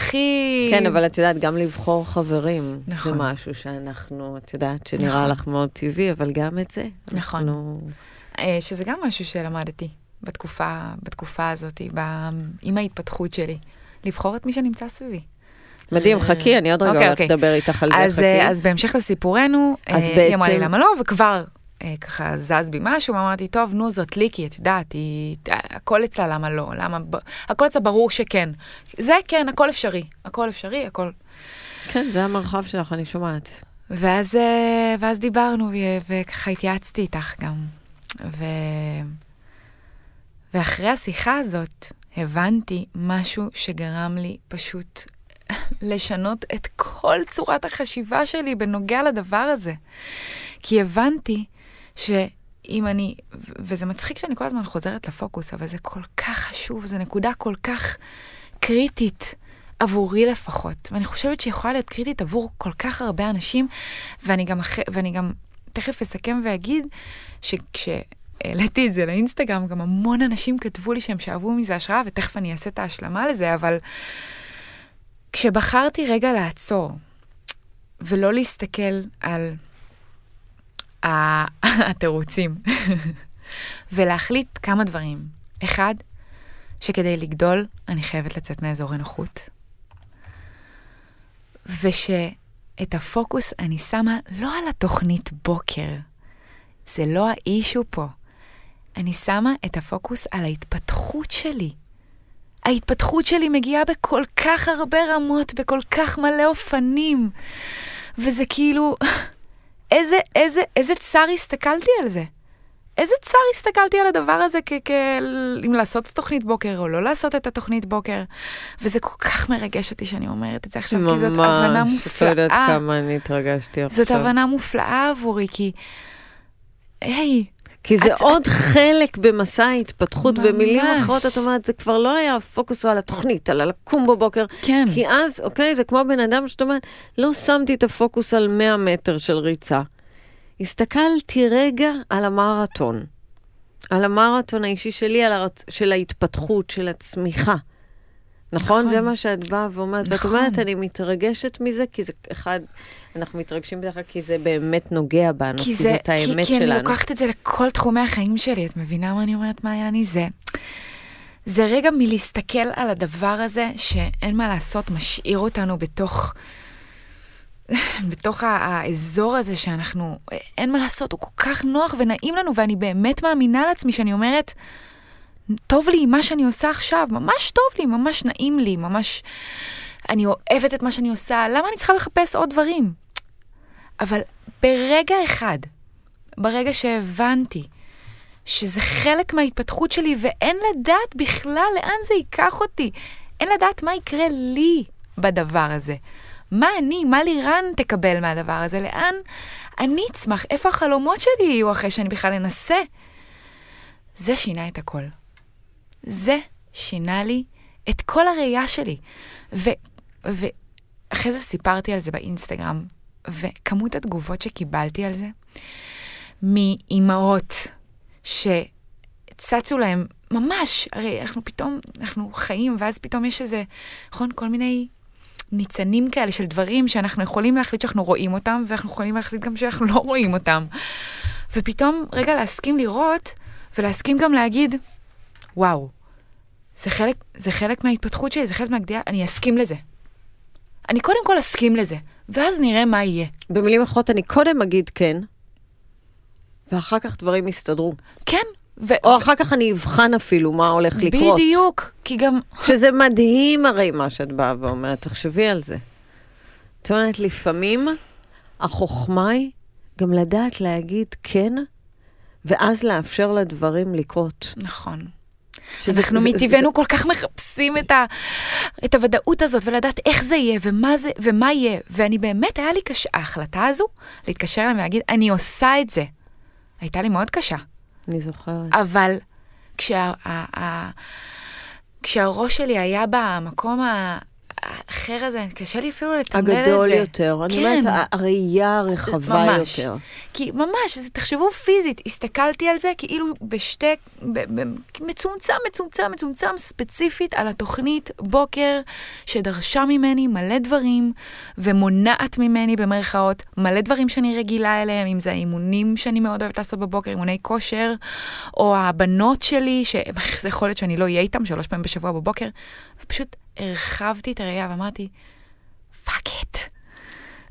הכי... כן, אבל את יודעת, גם לבחור חברים, נכון. זה משהו שאנחנו, את יודעת, שנראה נכון. לך מאוד טבעי, אבל גם את זה. נכון. אנחנו... אה, שזה גם משהו שלמדתי בתקופה, בתקופה הזאת, ב... עם ההתפתחות שלי, לבחור את מי שנמצא סביבי. מדהים, אה, חכי, אני עוד רגע אוקיי, הולכת אוקיי. לדבר איתך על זה, אה, חכי. אז בהמשך לסיפורנו, היא אמרה לי למה לא, וכבר אה, ככה זז בי משהו, ואמרתי, טוב, נו, זאת ליקי, את יודעת, היא... הכל אצלה, למה לא? למה... הכל אצלה ברור שכן. זה כן, הכל אפשרי. הכל אפשרי, הכל... כן, זה המרחב שלך, אני שומעת. ואז, אה, ואז דיברנו, וככה התייעצתי איתך גם. ו... ואחרי השיחה הזאת, הבנתי משהו שגרם לי פשוט לשנות את כל צורת החשיבה שלי בנוגע לדבר הזה. כי הבנתי שאם אני, וזה מצחיק שאני כל הזמן חוזרת לפוקוס, אבל זה כל כך חשוב, זו נקודה כל כך קריטית. עבורי לפחות, ואני חושבת שיכולה להיות קריטית עבור כל כך הרבה אנשים, ואני גם, אח... ואני גם תכף אסכם ואגיד שכשהעליתי את זה לאינסטגרם, גם המון אנשים כתבו לי שהם שאבו מזה השראה, ותכף אני אעשה את ההשלמה לזה, אבל כשבחרתי רגע לעצור ולא להסתכל על התירוצים, ולהחליט כמה דברים. אחד, שכדי לגדול אני חייבת לצאת מאזור הנוחות. ושאת הפוקוס אני שמה לא על התוכנית בוקר, זה לא האישו פה. אני שמה את הפוקוס על ההתפתחות שלי. ההתפתחות שלי מגיעה בכל כך הרבה רמות, בכל כך מלא אופנים, וזה כאילו... איזה, איזה, איזה צר הסתכלתי על זה. איזה צר הסתכלתי על הדבר הזה, כ- אם לעשות את התוכנית בוקר או לא לעשות את התוכנית בוקר. וזה כל כך מרגש אותי שאני אומרת את זה עכשיו, ממש, כי זאת הבנה לא מופלאה. ממש, לא יודעת כמה אני התרגשתי עכשיו. זאת הבנה מופלאה עבורי, כי, היי, hey, כי זה את, עוד חלק במסע ההתפתחות, ממש. במילים אחרות, את אומרת, זה כבר לא היה הפוקוס על התוכנית, על הלקום בבוקר. כן. כי אז, אוקיי, זה כמו בן אדם שאת אומרת, לא שמתי את הפוקוס על 100 מטר של ריצה. הסתכלתי רגע על המרתון. על המרתון האישי שלי, על הרצ... של ההתפתחות, של הצמיחה. נכון, זה נכון. מה שאת באה ואומרת. ואת נכון. אומרת, אני מתרגשת מזה, כי זה אחד, אנחנו מתרגשים בדרך כלל כי זה באמת נוגע בנו, כי זאת האמת שלנו. כי אני לוקחת את זה לכל תחומי החיים שלי, את מבינה מה אני אומרת, מה היה אני זה. זה רגע מלהסתכל על הדבר הזה, שאין מה לעשות, משאיר אותנו בתוך... בתוך האזור הזה שאנחנו, אין מה לעשות, הוא כל כך נוח ונעים לנו, ואני באמת מאמינה לעצמי שאני אומרת, טוב לי מה שאני עושה עכשיו, ממש טוב לי, ממש נעים לי, ממש... אני אוהבת את מה שאני עושה, למה אני צריכה לחפש עוד דברים? אבל ברגע אחד, ברגע שהבנתי שזה חלק מההתפתחות שלי ואין לדעת בכלל לאן זה ייקח אותי, אין לדעת מה יקרה לי בדבר הזה. מה אני, מה לירן תקבל מהדבר הזה, לאן אני אצמח, איפה החלומות שלי יהיו אחרי שאני בכלל אנסה. זה שינה את הכל. זה שינה לי את כל הראייה שלי. ו... ואחרי זה סיפרתי על זה באינסטגרם, וכמות התגובות שקיבלתי על זה, מאימהות שצצו להן ממש, הרי אנחנו פתאום, אנחנו חיים, ואז פתאום יש איזה, נכון, כל מיני ניצנים כאלה של דברים שאנחנו יכולים להחליט שאנחנו רואים אותם, ואנחנו יכולים להחליט גם שאנחנו לא רואים אותם. ופתאום, רגע, להסכים לראות, ולהסכים גם להגיד, וואו, זה חלק, זה חלק מההתפתחות שלי, זה חלק מהגדילה, אני אסכים לזה. אני קודם כל אסכים לזה, ואז נראה מה יהיה. במילים אחרות, אני קודם אגיד כן, ואחר כך דברים יסתדרו. כן. ו... או אחר כך אני אבחן אפילו מה הולך לקרות. בדיוק, כי גם... שזה מדהים הרי מה שאת באה ואומרת, תחשבי על זה. את אומרת, לפעמים החוכמה היא גם לדעת להגיד כן, ואז לאפשר לדברים לקרות. נכון. שאנחנו מטבענו כל כך מחפשים את, ה, את הוודאות הזאת ולדעת איך זה יהיה ומה זה ומה יהיה. ואני באמת, היה לי קשה, ההחלטה הזו, להתקשר אליהם ולהגיד, אני עושה את זה, הייתה לי מאוד קשה. אני זוכרת. אבל כשה, ה, ה, כשהראש שלי היה במקום ה... האחר הזה, קשה לי אפילו לתמלל את זה. הגדול יותר, אני כן. אומרת, כן. הראייה הרחבה ממש. יותר. כי ממש, זה, תחשבו פיזית, הסתכלתי על זה כאילו בשתי, מצומצם, מצומצם, מצומצם, ספציפית על התוכנית בוקר, שדרשה ממני מלא דברים, ומונעת ממני במרכאות מלא דברים שאני רגילה אליהם, אם זה האימונים שאני מאוד אוהבת לעשות בבוקר, אימוני כושר, או הבנות שלי, שאיך זה יכול להיות שאני לא אהיה איתם שלוש פעמים בשבוע בבוקר, פשוט... הרחבתי את הראייה ואמרתי, פאק איט,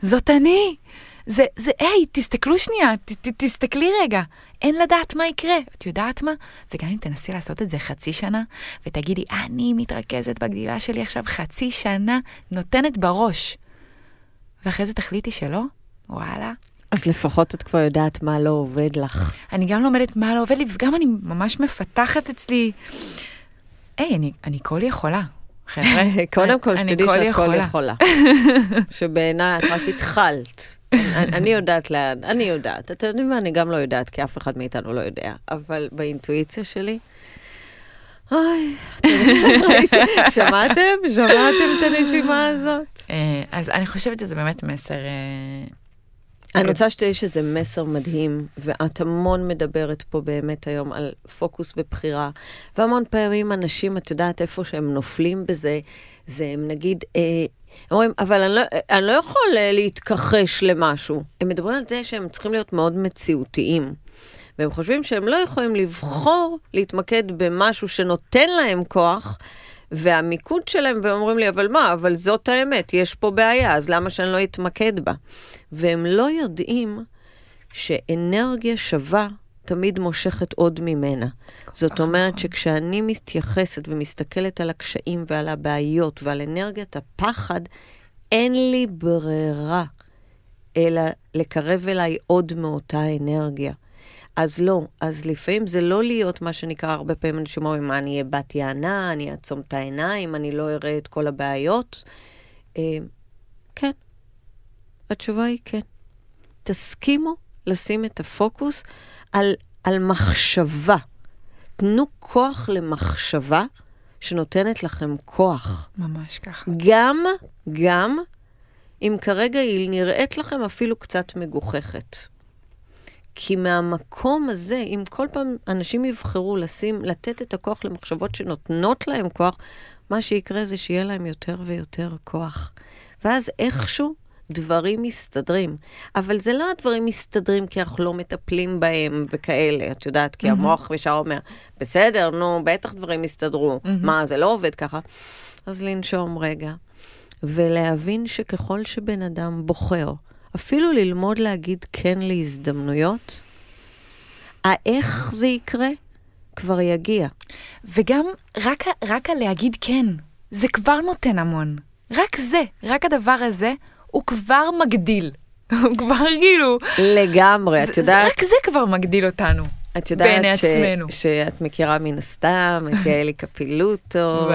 זאת אני. זה, זה, היי, תסתכלו שנייה, ת, ת, תסתכלי רגע. אין לדעת מה יקרה. את יודעת מה? וגם אם תנסי לעשות את זה חצי שנה, ותגידי, אני מתרכזת בגדילה שלי עכשיו חצי שנה, נותנת בראש. ואחרי זה תחליטי שלא, וואלה. אז לפחות את כבר יודעת מה לא עובד לך. אני גם לומדת מה לא עובד לי, וגם אני ממש מפתחת אצלי. היי, אני, אני כל יכולה. חבר'ה, קודם כל, שתדעי שאת כל יכולה. שבעיניי את רק התחלת. אני יודעת לאן, אני יודעת. אתם יודעים מה, אני גם לא יודעת, כי אף אחד מאיתנו לא יודע. אבל באינטואיציה שלי, אוי, שמעתם? שמעתם את הנשימה הזאת? אה, אז אני חושבת שזה באמת מסר אה, אני אוקיי. רוצה שתהיה שזה מסר מדהים, ואת המון מדברת פה באמת היום על פוקוס ובחירה, והמון פעמים אנשים, את יודעת איפה שהם נופלים בזה, זה הם נגיד, אה, אומרים, אבל אני לא, אני לא יכול אה, להתכחש למשהו. הם מדברים על זה שהם צריכים להיות מאוד מציאותיים. והם חושבים שהם לא יכולים לבחור להתמקד במשהו שנותן להם כוח, והמיקוד שלהם, והם אומרים לי, אבל מה, אבל זאת האמת, יש פה בעיה, אז למה שאני לא אתמקד בה? והם לא יודעים שאנרגיה שווה תמיד מושכת עוד ממנה. זאת אה. אומרת שכשאני מתייחסת ומסתכלת על הקשיים ועל הבעיות ועל אנרגיית הפחד, אין לי ברירה אלא לקרב אליי עוד מאותה אנרגיה. אז לא. אז לפעמים זה לא להיות מה שנקרא הרבה פעמים אנשים אומרים, מה, אני אהיה בת יענה, אני אעצום את העיניים, אני לא אראה את כל הבעיות. אה, כן. התשובה היא כן. תסכימו לשים את הפוקוס על, על מחשבה. תנו כוח למחשבה שנותנת לכם כוח. ממש ככה. גם, גם, אם כרגע היא נראית לכם אפילו קצת מגוחכת. כי מהמקום הזה, אם כל פעם אנשים יבחרו לשים, לתת את הכוח למחשבות שנותנות להם כוח, מה שיקרה זה שיהיה להם יותר ויותר כוח. ואז איכשהו דברים מסתדרים. אבל זה לא הדברים מסתדרים כי אנחנו לא מטפלים בהם וכאלה, את יודעת, כי mm-hmm. המוח ישר אומר, בסדר, נו, בטח דברים יסתדרו. Mm-hmm. מה, זה לא עובד ככה? אז לנשום רגע, ולהבין שככל שבן אדם בוחר אפילו ללמוד להגיד כן להזדמנויות, האיך זה יקרה כבר יגיע. וגם רק, רק הלהגיד כן, זה כבר נותן המון. רק זה, רק הדבר הזה, הוא כבר מגדיל. הוא כבר כאילו... לגמרי, את יודעת... רק זה כבר מגדיל אותנו. את יודעת ש... עצמנו. שאת מכירה מן הסתם את יעלי קפילוטו,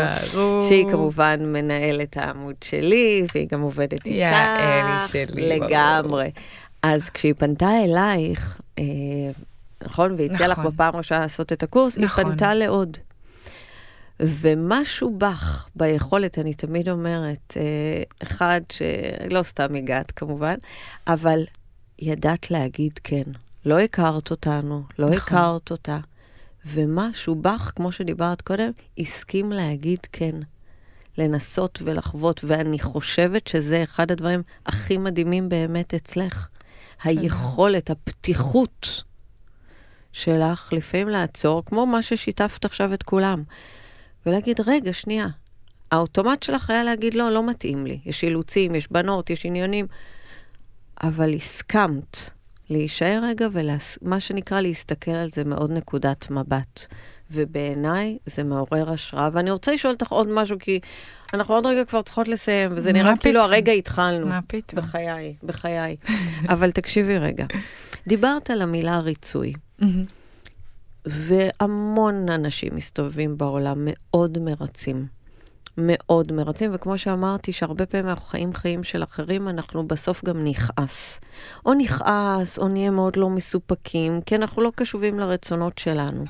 שהיא כמובן מנהלת העמוד שלי, והיא גם עובדת איתך. יעלי שלי, לגמרי. ברור. אז כשהיא פנתה אלייך, אה, נכון, והיא הציעה נכון. לך בפעם הראשונה לעשות את הקורס, נכון. היא פנתה לעוד. ומשהו בך, ביכולת, אני תמיד אומרת, אה, אחד שלא סתם הגעת כמובן, אבל ידעת להגיד כן. לא הכרת אותנו, לא נכון. הכרת אותה. ומשהו בך, כמו שדיברת קודם, הסכים להגיד כן. לנסות ולחוות, ואני חושבת שזה אחד הדברים הכי מדהימים באמת אצלך. כן. היכולת, הפתיחות שלך לפעמים לעצור, כמו מה ששיתפת עכשיו את כולם, ולהגיד, רגע, שנייה, האוטומט שלך היה להגיד, לא, לא מתאים לי, יש אילוצים, יש בנות, יש עניינים, אבל הסכמת. להישאר רגע ומה שנקרא להסתכל על זה מאוד נקודת מבט. ובעיניי זה מעורר השראה. ואני רוצה לשאול אותך עוד משהו, כי אנחנו עוד רגע כבר צריכות לסיים, וזה נראה כאילו פתאום? כאילו הרגע התחלנו. מה פתאום? בחיי, בחיי. אבל תקשיבי רגע. דיברת על המילה ריצוי. והמון אנשים מסתובבים בעולם מאוד מרצים. מאוד מרצים, וכמו שאמרתי, שהרבה פעמים אנחנו חיים חיים של אחרים, אנחנו בסוף גם נכעס. או נכעס, או נהיה מאוד לא מסופקים, כי אנחנו לא קשובים לרצונות שלנו.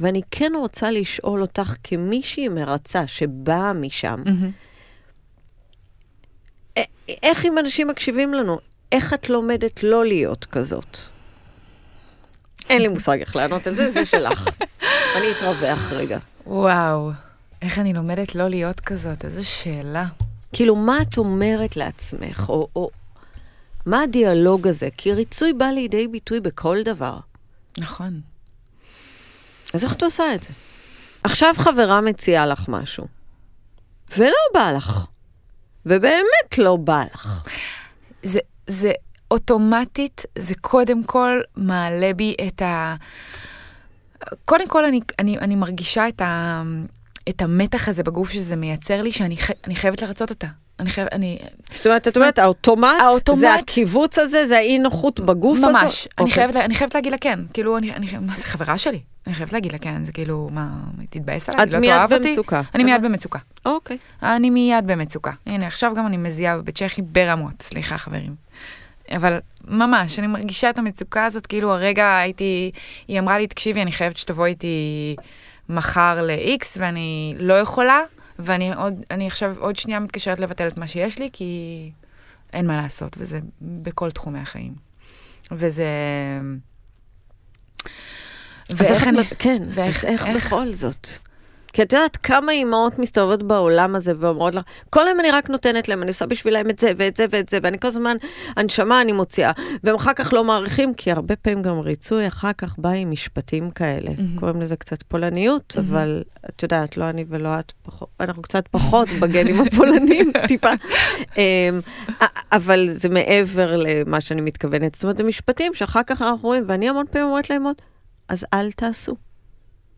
ואני כן רוצה לשאול אותך, כמישהי מרצה שבאה משם, mm-hmm. איך אם אנשים מקשיבים לנו, איך את לומדת לא להיות כזאת? אין לי מושג איך לענות את זה, זה שלך. אני אתרווח רגע. וואו. איך אני לומדת לא להיות כזאת? איזו שאלה. כאילו, מה את אומרת לעצמך, או, או מה הדיאלוג הזה? כי ריצוי בא לידי ביטוי בכל דבר. נכון. אז איך את עושה את זה? עכשיו חברה מציעה לך משהו, ולא בא לך, ובאמת לא בא לך. זה, זה אוטומטית, זה קודם כל מעלה בי את ה... קודם כל, אני, אני, אני מרגישה את ה... את המתח הזה בגוף שזה מייצר לי, שאני חי, חייבת לרצות אותה. אני חייבת, אני... זאת אומרת, זאת אומרת, האוטומט, האוטומט, זה הקיבוץ הזה, זה האי נוחות בגוף ממש, הזה? ממש, אני, okay. אוקיי. חייבת, אני חייבת להגיד לה כן, כאילו, אני, אני, מה זה חברה שלי? אני חייבת להגיד לה כן, זה כאילו, מה, תתבאס עליי, לא תאהב אותי? את מיד במצוקה. אני מיד במצוקה. אוקיי. Okay. אני מיד במצוקה. הנה, עכשיו גם אני מזיעה בצ'כי ברמות, סליחה חברים. אבל ממש, אני מרגישה את המצוקה הזאת, כאילו הרגע הייתי, היא אמרה לי, תקשיבי, אני חייבת שתבוא איתי... מחר ל-X ואני לא יכולה, ואני עוד, אני עכשיו עוד שנייה מתקשרת לבטל את מה שיש לי, כי אין מה לעשות, וזה בכל תחומי החיים. וזה... אז ואיך איך, אני... כן, ואיך, אז איך, איך בכל זאת? כי את יודעת כמה אימהות מסתובבות בעולם הזה ואומרות לך, כל היום אני רק נותנת להם, אני עושה בשבילם את זה ואת זה ואת זה, ואני כל הזמן, הנשמה אני מוציאה. והם אחר כך לא מעריכים, כי הרבה פעמים גם ריצוי אחר כך בא עם משפטים כאלה. Mm-hmm. קוראים לזה קצת פולניות, mm-hmm. אבל את יודעת, לא אני ולא את, פחות, אנחנו קצת פחות בגנים הפולנים, טיפה. אמ, אבל זה מעבר למה שאני מתכוונת. זאת אומרת, זה משפטים שאחר כך אנחנו רואים, ואני המון פעמים אומרת להם עוד, אז אל תעשו.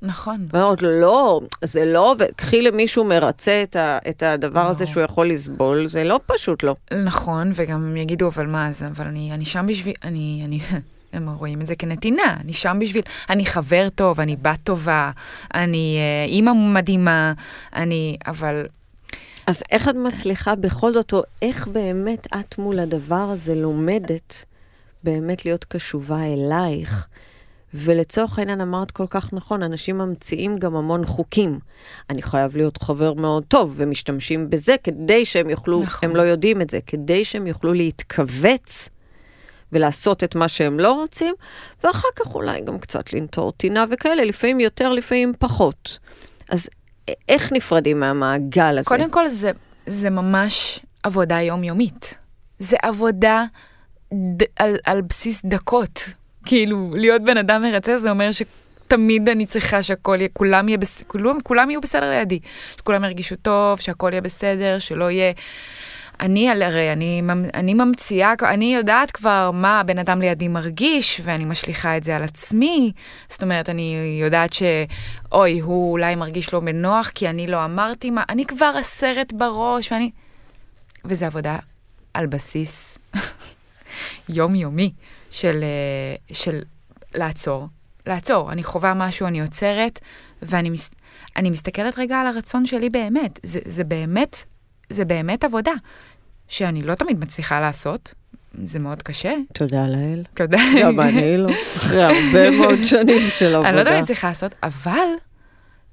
נכון. ואומרות, לא, זה לא, וקחי למישהו מרצה את, ה, את הדבר לא. הזה שהוא יכול לסבול, זה לא פשוט לא. נכון, וגם יגידו, אבל מה זה, אבל אני, אני שם בשביל, אני, אני, הם רואים את זה כנתינה, אני שם בשביל, אני חבר טוב, אני בת טובה, אני אה, אימא מדהימה, אני, אבל... אז איך את מצליחה בכל זאת, או איך באמת את מול הדבר הזה לומדת באמת להיות קשובה אלייך? ולצורך העניין אמרת כל כך נכון, אנשים ממציאים גם המון חוקים. אני חייב להיות חבר מאוד טוב, ומשתמשים בזה כדי שהם יוכלו, נכון. הם לא יודעים את זה, כדי שהם יוכלו להתכווץ ולעשות את מה שהם לא רוצים, ואחר כך אולי גם קצת לנטור טינה וכאלה, לפעמים יותר, לפעמים פחות. אז איך נפרדים מהמעגל הזה? קודם כל, זה, זה ממש עבודה יומיומית. זה עבודה ד, על, על בסיס דקות. כאילו, להיות בן אדם מרצה זה אומר שתמיד אני צריכה שהכל יהיה, כולם, יהיה בס... כולם, כולם יהיו בסדר לידי. שכולם ירגישו טוב, שהכל יהיה בסדר, שלא יהיה... אני הרי, אני, אני ממציאה, אני יודעת כבר מה הבן אדם לידי מרגיש, ואני משליכה את זה על עצמי. זאת אומרת, אני יודעת שאוי, הוא אולי מרגיש לא בנוח כי אני לא אמרתי מה, אני כבר הסרט בראש, ואני... וזה עבודה על בסיס יומיומי. יומי. של, אה, של לעצור. לעצור, אני חווה משהו, אני עוצרת, ואני מס, אני מסתכלת רגע על הרצון שלי באמת. זה, זה באמת, זה באמת עבודה שאני לא תמיד מצליחה לעשות, זה מאוד קשה. תודה לאל. תודה. גם לא, אני לא, אחרי הרבה מאוד שנים של עבודה. אני לא יודעת מה אני צריכה לעשות, אבל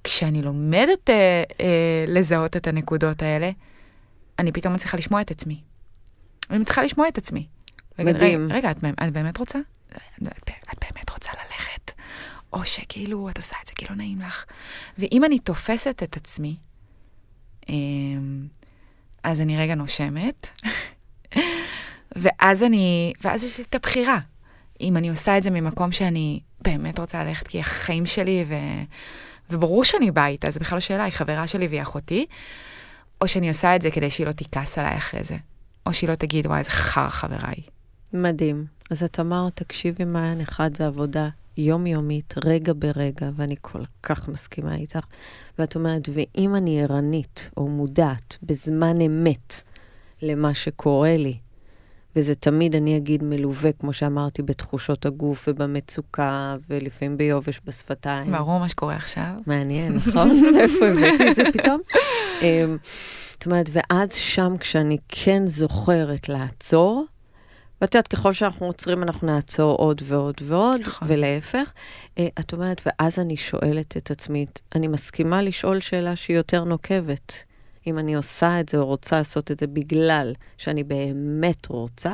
כשאני לומדת אה, אה, לזהות את הנקודות האלה, אני פתאום מצליחה לשמוע את עצמי. אני מצליחה לשמוע את עצמי. מדהים. רגע, רגע את, את באמת רוצה? את, את באמת רוצה ללכת? או שכאילו, את עושה את זה כאילו נעים לך. ואם אני תופסת את עצמי, אמ, אז אני רגע נושמת, ואז אני, ואז יש לי את הבחירה. אם אני עושה את זה ממקום שאני באמת רוצה ללכת, כי החיים שלי, ו... וברור שאני באה איתה, זה בכלל לא שאלה, היא חברה שלי והיא אחותי, או שאני עושה את זה כדי שהיא לא תיכעס עליי אחרי זה, או שהיא לא תגיד, וואי, איזה חר חבריי. מדהים. אז את אמרת, תקשיבי, מעיין, אחד זה עבודה יומיומית, רגע ברגע, ואני כל כך מסכימה איתך. ואת אומרת, ואם אני ערנית או מודעת בזמן אמת למה שקורה לי, וזה תמיד, אני אגיד, מלווה, כמו שאמרתי, בתחושות הגוף ובמצוקה, ולפעמים ביובש בשפתיים. ברור מה שקורה עכשיו. מעניין, נכון? איפה הבאתי את זה פתאום? זאת אמ, אומרת, ואז שם, כשאני כן זוכרת לעצור, ואת יודעת, ככל שאנחנו עוצרים, אנחנו נעצור עוד ועוד ועוד, נכון. ולהפך. אה, את אומרת, ואז אני שואלת את עצמי, אני מסכימה לשאול שאלה שהיא יותר נוקבת. אם אני עושה את זה או רוצה לעשות את זה בגלל שאני באמת רוצה,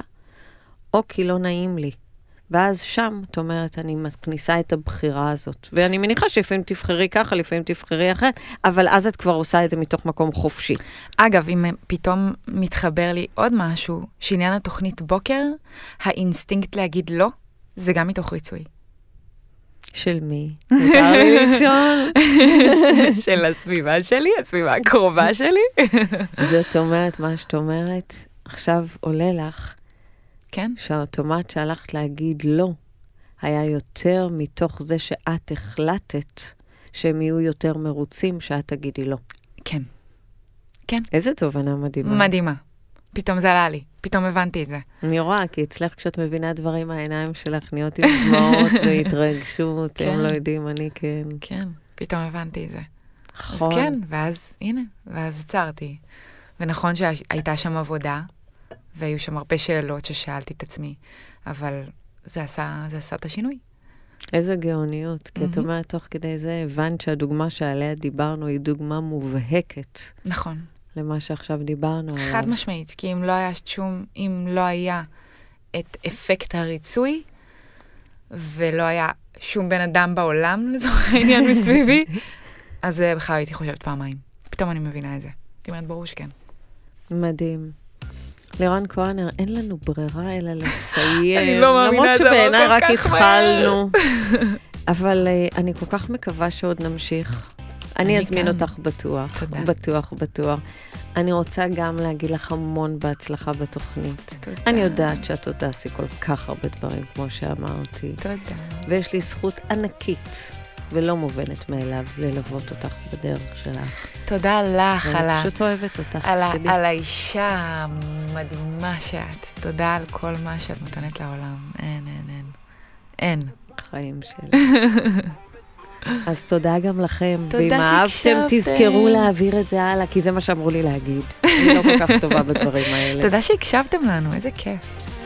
או כי לא נעים לי. ואז שם, את אומרת, אני מכניסה את הבחירה הזאת. ואני מניחה שלפעמים תבחרי ככה, לפעמים תבחרי אחרת, אבל אז את כבר עושה את זה מתוך מקום חופשי. אגב, אם פתאום מתחבר לי עוד משהו, שעניין התוכנית בוקר, האינסטינקט להגיד לא, זה גם מתוך ריצוי. של מי? מותר לי של הסביבה שלי, הסביבה הקרובה שלי. זאת אומרת, מה שאת אומרת, עכשיו עולה לך כן. שהאוטומט שהלכת להגיד לא, היה יותר מתוך זה שאת החלטת שהם יהיו יותר מרוצים, שאת תגידי לא. כן. כן. איזה תובנה מדהימה. מדהימה. פתאום זה עלה לי, פתאום הבנתי את זה. אני רואה, כי אצלך כשאת מבינה דברים, העיניים שלך נהיות עם דמעות והתרגשות, כן. הם לא יודעים, אני כן. כן, פתאום הבנתי את זה. נכון. אז כן, ואז, הנה, ואז עצרתי. ונכון שהייתה שם עבודה, והיו שם הרבה שאלות ששאלתי את עצמי, אבל זה עשה, זה עשה את השינוי. איזה גאוניות, כי mm-hmm. את אומרת, תוך כדי זה הבנת שהדוגמה שעליה דיברנו היא דוגמה מובהקת. נכון. למה שעכשיו דיברנו עליו. חד משמעית, כי אם לא היה שום, אם לא היה את אפקט הריצוי, ולא היה שום בן אדם בעולם, לצורך העניין, מסביבי, אז בכלל הייתי חושבת פעמיים. פתאום אני מבינה את זה. את אומרת, ברור שכן. מדהים. לירן כהנר, אין לנו ברירה אלא לסיים. אני לא מאמינה את זה, אבל כל כך מהר. למרות שבעיניי רק התחלנו. אבל אה, אני כל כך מקווה שעוד נמשיך. אני אזמין אותך בטוח, בטוח, בטוח. אני רוצה גם להגיד לך המון בהצלחה בתוכנית. תודה. אני יודעת שאת עוד תעשי כל כך הרבה דברים, כמו שאמרתי. תודה. ויש לי זכות ענקית ולא מובנת מאליו ללוות אותך בדרך שלך. תודה לך על ה... אני פשוט אוהבת אותך. על, ה... על האישה המדהימה שאת. תודה על כל מה שאת נותנת לעולם. אין, אין, אין. אין. חיים שלי. אז תודה גם לכם. תודה ואם אהבתם, תזכרו להעביר את זה הלאה, כי זה מה שאמרו לי להגיד. אני לא כל כך טובה בדברים האלה. תודה שהקשבתם לנו, איזה כיף.